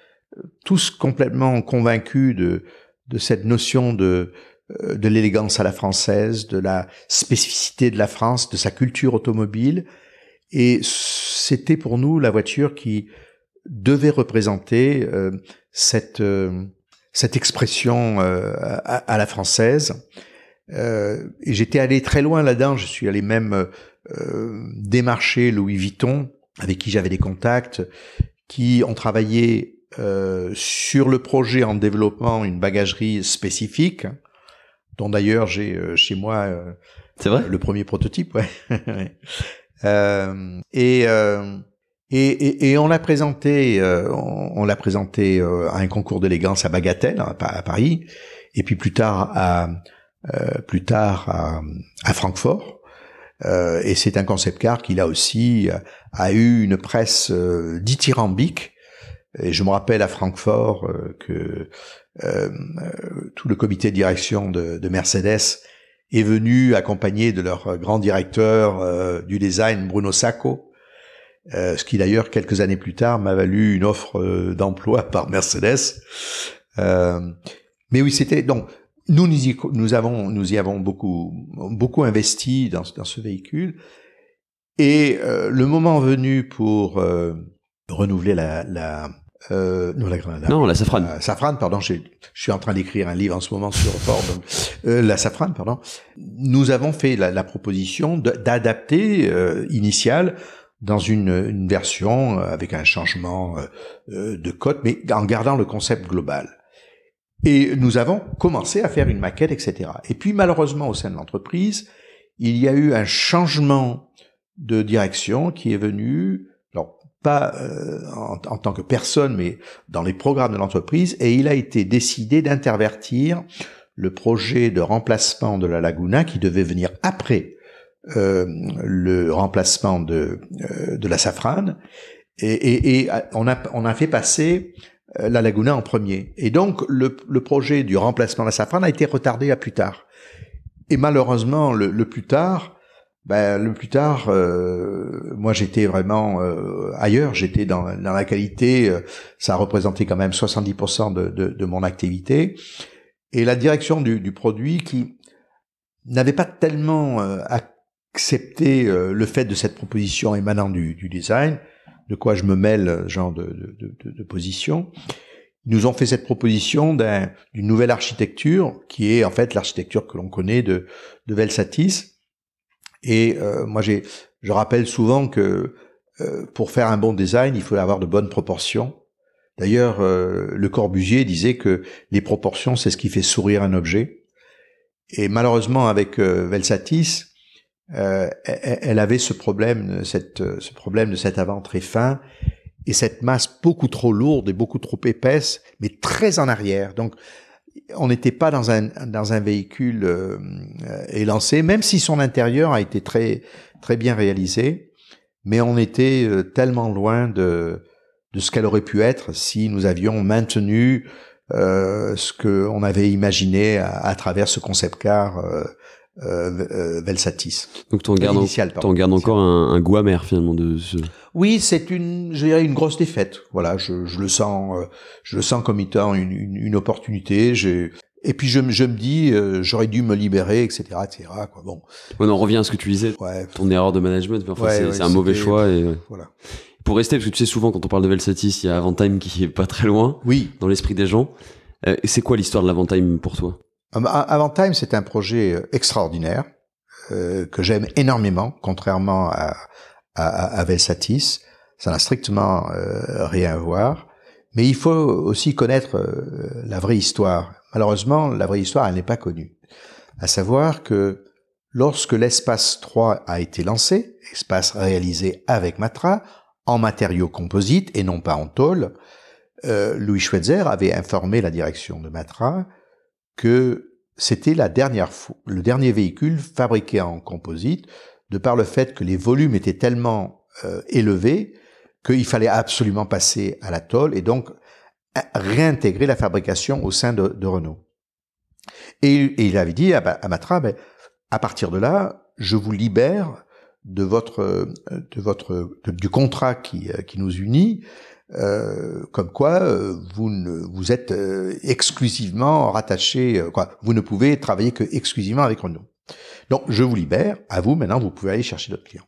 tous complètement convaincus de de cette notion de de l'élégance à la française, de la spécificité de la France, de sa culture automobile, et c'était pour nous la voiture qui devait représenter euh, cette, euh, cette expression euh, à, la française. et j'étais allé très loin là-dedans. Je suis allé même démarcher Louis Vuitton, avec qui j'avais des contacts, qui ont travaillé sur le projet en développant une bagagerie spécifique, dont d'ailleurs j'ai chez moi. C'est vrai. Le premier prototype, ouais. Euh, euh, et, et, et, on l'a présenté, euh, on, l'a présenté euh, à un concours d'élégance à Bagatelle, hein, à, Paris, et puis plus tard à plus tard à, à Francfort. et c'est un concept car qui là aussi a eu une presse dithyrambique. Et je me rappelle à Francfort que tout le comité de direction de Mercedes est venu accompagné de leur euh, grand directeur euh, du design, Bruno Sacco, euh, ce qui d'ailleurs, quelques années plus tard, m'a valu une offre d'emploi par Mercedes. mais oui, c'était... Donc, nous, nous, y, avons, nous y avons beaucoup, beaucoup investi dans, dans ce véhicule. Et le moment venu pour renouveler la, la, euh, non, la grenade. Non, la safrane. La euh, safrane, pardon. Je, suis en train d'écrire un livre en ce moment sur Ford. Euh, la safrane, pardon. Nous avons fait la, proposition d'adapter euh, initial, dans une, une, version avec un changement de code, mais en gardant le concept global. Et nous avons commencé à faire une maquette, etc. Et puis malheureusement au sein de l'entreprise, il y a eu un changement de direction qui est venu pas euh, en, tant que personne, mais dans les programmes de l'entreprise, et il a été décidé d'intervertir le projet de remplacement de la Laguna qui devait venir après euh, le remplacement de, euh, de la Safrane, et, ah, on, a, on a fait passer la Laguna en premier. Et donc le, projet du remplacement de la Safrane a été retardé à plus tard. Et malheureusement, le plus tard, ben, le plus tard, euh, moi j'étais vraiment euh, ailleurs, j'étais dans, dans, la qualité, euh, ça représentait quand même 70% de, de, de, mon activité, et la direction du, du produit qui n'avait pas tellement accepté le fait de cette proposition émanant du, du, design, de quoi je me mêle, genre de, de position, nous ont fait cette proposition d'une nouvelle architecture qui est en fait l'architecture que l'on connaît de, de Velsatis et euh, moi, je rappelle souvent que euh, pour faire un bon design, il faut avoir de bonnes proportions. D'ailleurs, euh, Le Corbusier disait que les proportions, c'est ce qui fait sourire un objet. Et malheureusement, avec Velsatis, e-, e-, elle, avait ce problème, ce problème de cet avant très fin et cette masse beaucoup trop lourde et beaucoup trop épaisse, mais très en arrière. Donc, on n'était pas dans un dans un véhicule euh, euh, élancé, même si son intérieur a été très très bien réalisé, mais on était euh, tellement loin de de ce qu'elle aurait pu être si nous avions maintenu ce que on avait imaginé à, travers ce concept car Velsatis. Donc tu en gardes, encore un, un goût amer finalement de ce. Oui, c'est une, je une grosse défaite. Voilà, je, le sens, euh, je le sens comme étant une, opportunité. J'ai et puis je, me dis, euh, j'aurais dû me libérer, etc., Quoi. Bon. On revient à ce que tu disais. Ton erreur de management, c'est un mauvais choix. Et... Voilà. Pour rester, parce que tu sais souvent quand on parle de Velsatis, il y a Avantime qui est pas très loin. Oui. Dans l'esprit des gens. Euh, et c'est quoi l'histoire de l'Avantime pour toi Avantime, c'est un projet extraordinaire que j'aime énormément, contrairement à, à, Satis, Velsatis. Ça n'a strictement euh, rien à voir. Mais il faut aussi connaître euh, la vraie histoire. Malheureusement, la vraie histoire, elle n'est pas connue. À savoir que lorsque l'espace 3 a été lancé, espace réalisé avec Matra, en matériaux composites et non pas en tôle, euh, Louis Schweitzer avait informé la direction de Matra que c'était le dernier véhicule fabriqué en composite de par le fait que les volumes étaient tellement euh, élevés qu'il fallait absolument passer à la tôle et donc euh, réintégrer la fabrication au sein de, Renault. Et, il avait dit à, Matra, ben, à partir de là, je vous libère de votre, euh, de votre, du contrat qui, qui nous unit, comme quoi vous ne, vous êtes exclusivement rattaché, quoi, vous ne pouvez travailler que exclusivement avec Renault. Donc je vous libère, à vous maintenant, vous pouvez aller chercher d'autres clients.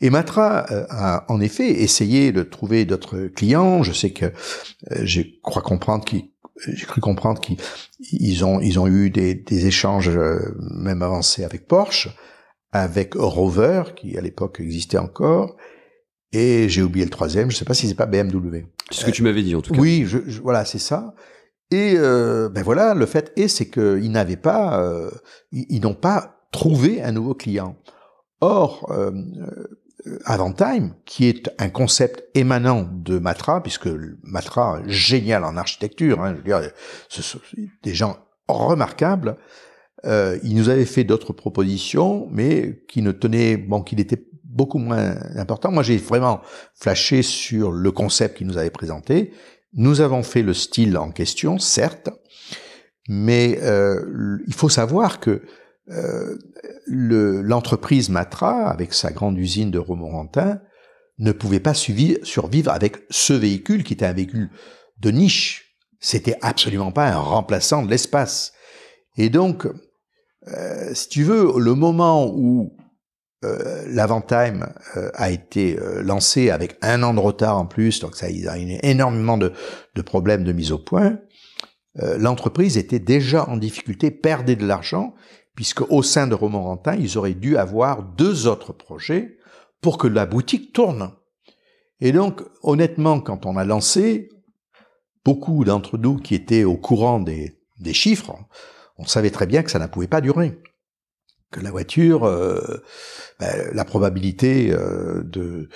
Et Matra euh, a en effet essayé de trouver d'autres clients. Je sais que euh, je crois comprendre qu'ils j'ai cru comprendre qu'ils ont eu des, échanges euh, même avancés avec Porsche, avec Rover qui à l'époque existait encore, et j'ai oublié le troisième. Je ne sais pas si c'est pas BMW. C'est ce que tu m'avais dit en tout cas. Oui, voilà, c'est ça. Et euh, ben voilà, le fait est, c'est qu'ils n'avaient pas, euh, ils, n'ont pas trouvé un nouveau client. Or, euh, euh, Avantime, qui est un concept émanant de Matra, puisque Matra, génial en architecture, hein, je veux dire, ce sont des gens remarquables, euh, ils nous avaient fait d'autres propositions, mais qui ne tenaient, bon, qu'il était beaucoup moins important. Moi, j'ai vraiment flashé sur le concept qu'ils nous avaient présenté, nous avons fait le style en question, certes, mais euh, il faut savoir que euh, l'entreprise Matra, avec sa grande usine de Romorantin, ne pouvait pas survivre avec ce véhicule qui était un véhicule de niche. C'était absolument pas un remplaçant de l'espace. Et donc, euh, si tu veux, le moment où euh, l'avant-time euh, a été euh, lancé avec un an de retard en plus, donc ça a eu énormément de, problèmes de mise au point. L'entreprise était déjà en difficulté, perdait de l'argent, puisque au sein de Romorantin, ils auraient dû avoir deux autres projets pour que la boutique tourne. Et donc, honnêtement, quand on a lancé, beaucoup d'entre nous qui étaient au courant des chiffres, on savait très bien que ça ne pouvait pas durer que la voiture, euh, bah, la probabilité euh, de,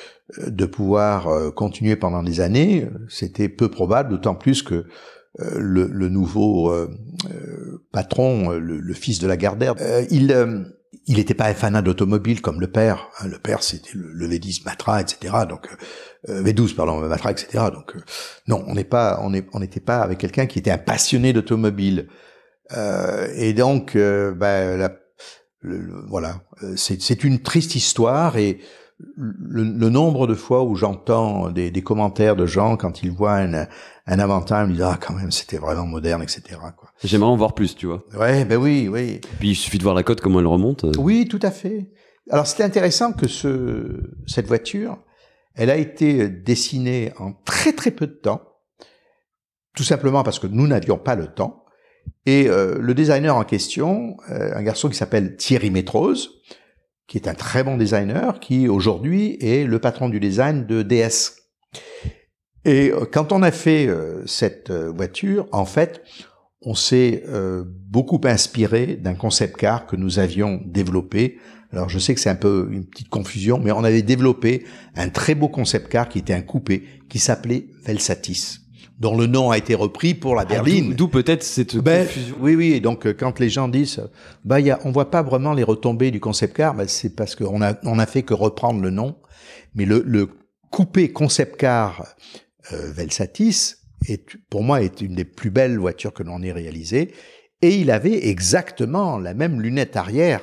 de pouvoir euh, continuer pendant des années, c'était peu probable, d'autant plus que le, nouveau patron, le, fils de la Gardère, il il n'était pas un fanat d'automobile comme le père. Hein. le père, c'était le, V10 Matra, etc. Donc V12, pardon, Matra, etc. Donc non, on n'est pas, on on n'était pas avec quelqu'un qui était un passionné d'automobile. et donc, bah, la voilà, euh, c'est une triste histoire et le, nombre de fois où j'entends des, commentaires de gens quand ils voient un, un garde ils disent ah quand même c'était vraiment moderne, etc. J'aimerais en voir plus, tu vois. Ouais, ben oui, oui. puis il suffit de voir la cote comment elle remonte. Euh. Oui, tout à fait. Alors c'était intéressant que ce, cette voiture, elle a été dessinée en très très peu de temps, tout simplement parce que nous n'avions pas le temps. Et euh, le designer en question, euh, un garçon qui s'appelle Thierry Métrose, qui est un très bon designer, qui aujourd'hui est le patron du design de DS. Et euh, quand on a fait cette voiture, en fait, on s'est beaucoup inspiré d'un concept car que nous avions développé. Alors je sais que c'est un peu une petite confusion, mais on avait développé un très beau concept car qui était un coupé, qui s'appelait Velsatis dont le nom a été repris pour la ah, berline. D'où peut-être cette ben, confusion. Oui, oui. Donc euh, quand les gens disent, bah, on voit pas vraiment les retombées du concept car, ben, c'est parce qu'on a fait que reprendre le nom, mais le, coupé concept car euh, Velsatis est pour moi est une des plus belles voitures que l'on ait réalisées et il avait exactement la même lunette arrière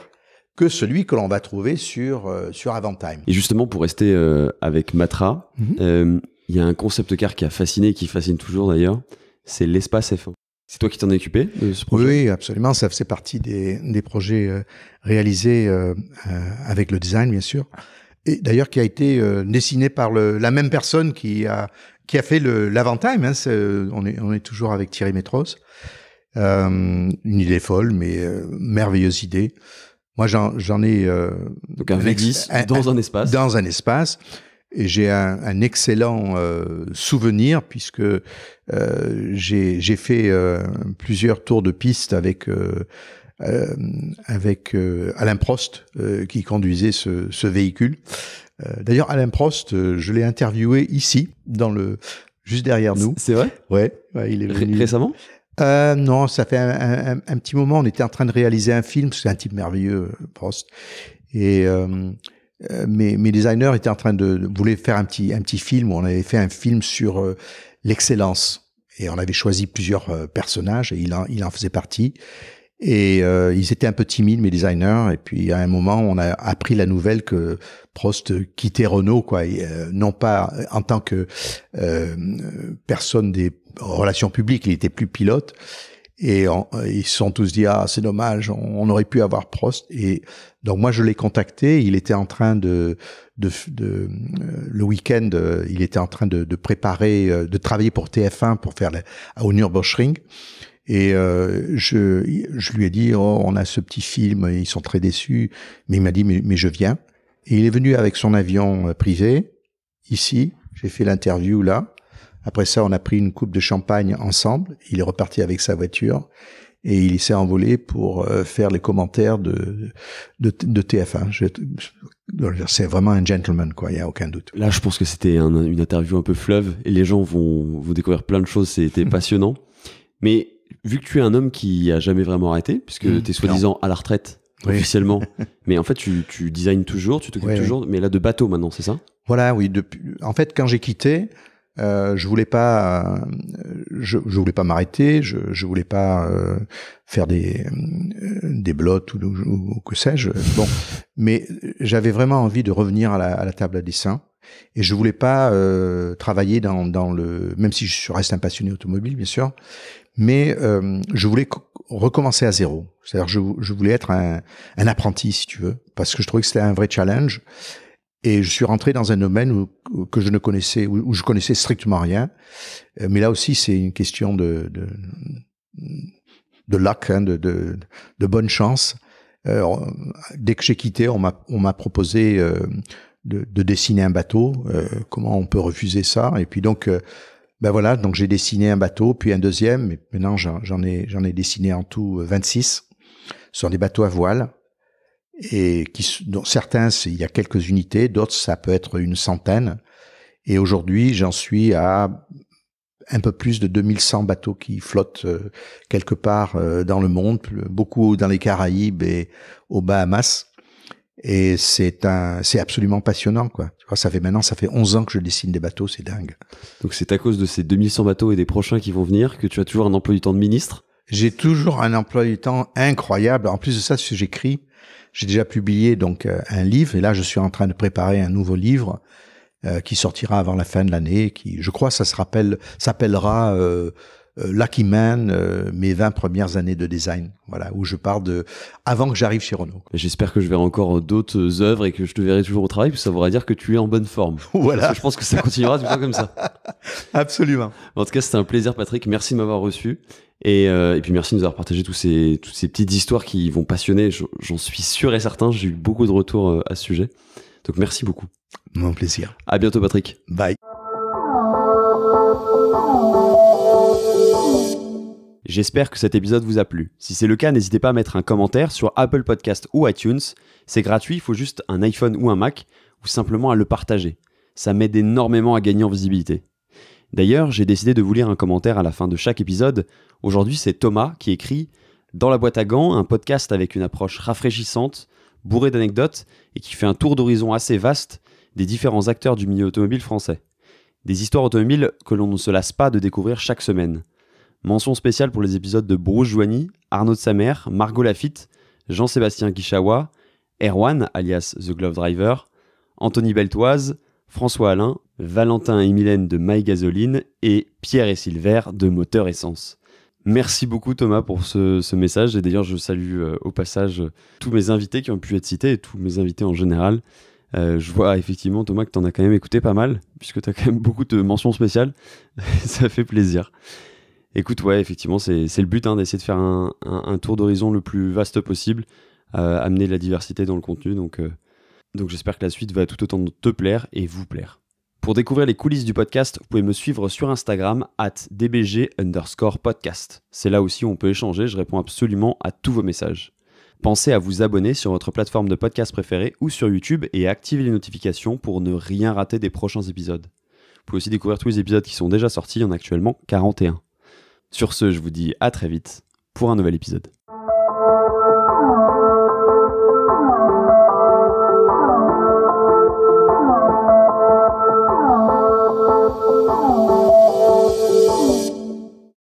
que celui que l'on va trouver sur euh, sur Avantime. Et justement, pour rester euh, avec Matra, mhm. euh, il y a un concept car qui a fasciné et qui fascine toujours d'ailleurs, c'est l'espace f C'est toi qui t'en es occupé de ce projet Oui, absolument. Ça faisait partie des, projets euh, réalisés euh, euh, avec le design, bien sûr. Et d'ailleurs, qui a été dessiné par la même personne qui a, qui a fait l'avant-time. Hein, on, est, on est toujours avec Thierry Métros. une idée folle, mais merveilleuse idée. Moi, j'en ai. Donc un V10 dans un, espace. Dans un espace. Et j'ai un, un, excellent euh, souvenir puisque euh, j'ai fait euh, plusieurs tours de piste avec euh, euh, avec Alain Prost qui conduisait ce, ce véhicule. D'ailleurs, Alain Prost, je l'ai interviewé ici, dans le juste derrière nous. C'est vrai. Ouais, ouais, il est venu. récemment. Euh, non, ça fait un, un, un, petit moment. On était en train de réaliser un film. C'est un type merveilleux, Prost. Et euh, euh, mes, designers étaient en train de, voulaient faire un petit un petit film où on avait fait un film sur euh, l'excellence et on avait choisi plusieurs euh, personnages et il en, il en faisait partie et ils étaient un peu timides mes designers et puis à un moment on a appris la nouvelle que Prost quittait Renault quoi non pas en tant que personne des relations publiques il était plus pilote et ils se sont tous dit ah c'est dommage, on, aurait pu avoir Prost. Et donc moi je l'ai contacté, il était en train de, de, de euh, le week-end, euh, il était en train de, de, préparer, euh, de travailler pour TF1 pour faire la, au Nürburgring. Et je, je lui ai dit oh, on a ce petit film, ils sont très déçus, mais il m'a dit mais je viens. Et il est venu avec son avion privé ici. J'ai fait l'interview là. Après ça, on a pris une coupe de champagne ensemble. Il est reparti avec sa voiture et il s'est envolé pour euh, faire les commentaires de de, TF1. C'est vraiment un gentleman, quoi. Il y a aucun doute. Là, je pense que c'était une interview un peu fleuve et les gens vont vous découvrir plein de choses. C'était passionnant. Mais vu que tu es un homme qui a jamais vraiment arrêté, puisque mm. tu es soi-disant à la retraite officiellement, mais en fait tu, tu designes toujours, tu te oui, toujours, mais là de bateau maintenant, c'est ça Voilà, oui. Depuis, en fait, quand j'ai quitté, euh, je voulais pas, euh, je, voulais pas m'arrêter, je, je voulais pas euh, faire des des blottes ou, ou, que sais-je. Bon, mais j'avais vraiment envie de revenir à la, table à dessin et je voulais pas travailler dans dans le, même si je reste un passionné automobile bien sûr, mais je voulais recommencer à zéro. C'est-à-dire je, je voulais être un, un apprenti si tu veux, parce que je trouvais que c'était un vrai challenge. Et je suis rentré dans un domaine où, que je ne connaissais, où, je connaissais strictement rien. Euh, mais là aussi, c'est une question de, de, de lac, hein, de, de, de, bonne chance. Euh, dès que j'ai quitté, on m'a proposé euh, de, de, dessiner un bateau. comment on peut refuser ça Et puis donc, ben voilà, donc j'ai dessiné un bateau, puis un deuxième. Et maintenant, j'en ai, j'en ai dessiné en tout 26 sur des bateaux à voile et qui, dont certains, il y a quelques unités, d'autres, ça peut être une centaine. Et aujourd'hui, j'en suis à un peu plus de 2100 bateaux qui flottent euh, quelque part euh, dans le monde, beaucoup dans les Caraïbes et aux Bahamas. Et c'est un, c'est absolument passionnant, quoi. Tu vois, ça fait maintenant, ça fait 11 ans que je dessine des bateaux, c'est dingue. Donc c'est à cause de ces 2100 bateaux et des prochains qui vont venir que tu as toujours un emploi du temps de ministre? J'ai toujours un emploi du temps incroyable. En plus de ça, j'écris j'ai déjà publié donc euh, un livre et là je suis en train de préparer un nouveau livre euh, qui sortira avant la fin de l'année. Qui, je crois, ça se rappelle, s'appellera euh, Lucky Man, mes 20 premières années de design. Voilà, où je pars de avant que j'arrive chez Renault. J'espère que je verrai encore d'autres œuvres et que je te verrai toujours au travail, puis ça voudra dire que tu es en bonne forme. Voilà. je pense que ça continuera comme ça. Absolument. En tout cas, c'était un plaisir, Patrick. Merci de m'avoir reçu. Euh, et, puis merci de nous avoir partagé tous ces, toutes ces petites histoires qui vont passionner, j'en suis sûr et certain, j'ai eu beaucoup de retours euh, à ce sujet. Donc merci beaucoup. Mon plaisir. À bientôt Patrick. Bye. J'espère que cet épisode vous a plu. Si c'est le cas, n'hésitez pas à mettre un commentaire sur Apple Podcast ou iTunes. C'est gratuit, il faut juste un iPhone ou un Mac, ou simplement à le partager. Ça m'aide énormément à gagner en visibilité. D'ailleurs, j'ai décidé de vous lire un commentaire à la fin de chaque épisode. Aujourd'hui, c'est Thomas qui écrit Dans la boîte à gants, un podcast avec une approche rafraîchissante, bourré d'anecdotes et qui fait un tour d'horizon assez vaste des différents acteurs du milieu automobile français. Des histoires automobiles que l'on ne se lasse pas de découvrir chaque semaine. Mention spéciale pour les épisodes de Bruce Joigny, Arnaud de Samer, Margot Lafitte, Jean-Sébastien Guichawa, Erwan alias The Glove Driver, Anthony Beltoise, François Alain, Valentin et Mylène de My et Pierre et Silver de Moteur Essence. Merci beaucoup Thomas pour ce, message et d'ailleurs je salue euh, au passage tous mes invités qui ont pu être cités et tous mes invités en général. Euh, je vois effectivement Thomas que tu en as quand même écouté pas mal puisque tu as quand même beaucoup de mentions spéciales. Ça fait plaisir. Écoute, ouais, effectivement, c'est le but hein, d'essayer de faire un, tour d'horizon le plus vaste possible, euh, amener de la diversité dans le contenu. Donc, donc j'espère que la suite va tout autant te plaire et vous plaire. Pour découvrir les coulisses du podcast, vous pouvez me suivre sur Instagram at dbg underscore podcast. C'est là aussi où on peut échanger, je réponds absolument à tous vos messages. Pensez à vous abonner sur votre plateforme de podcast préférée ou sur YouTube et activez les notifications pour ne rien rater des prochains épisodes. Vous pouvez aussi découvrir tous les épisodes qui sont déjà sortis, il y en a actuellement 41. Sur ce, je vous dis à très vite pour un nouvel épisode.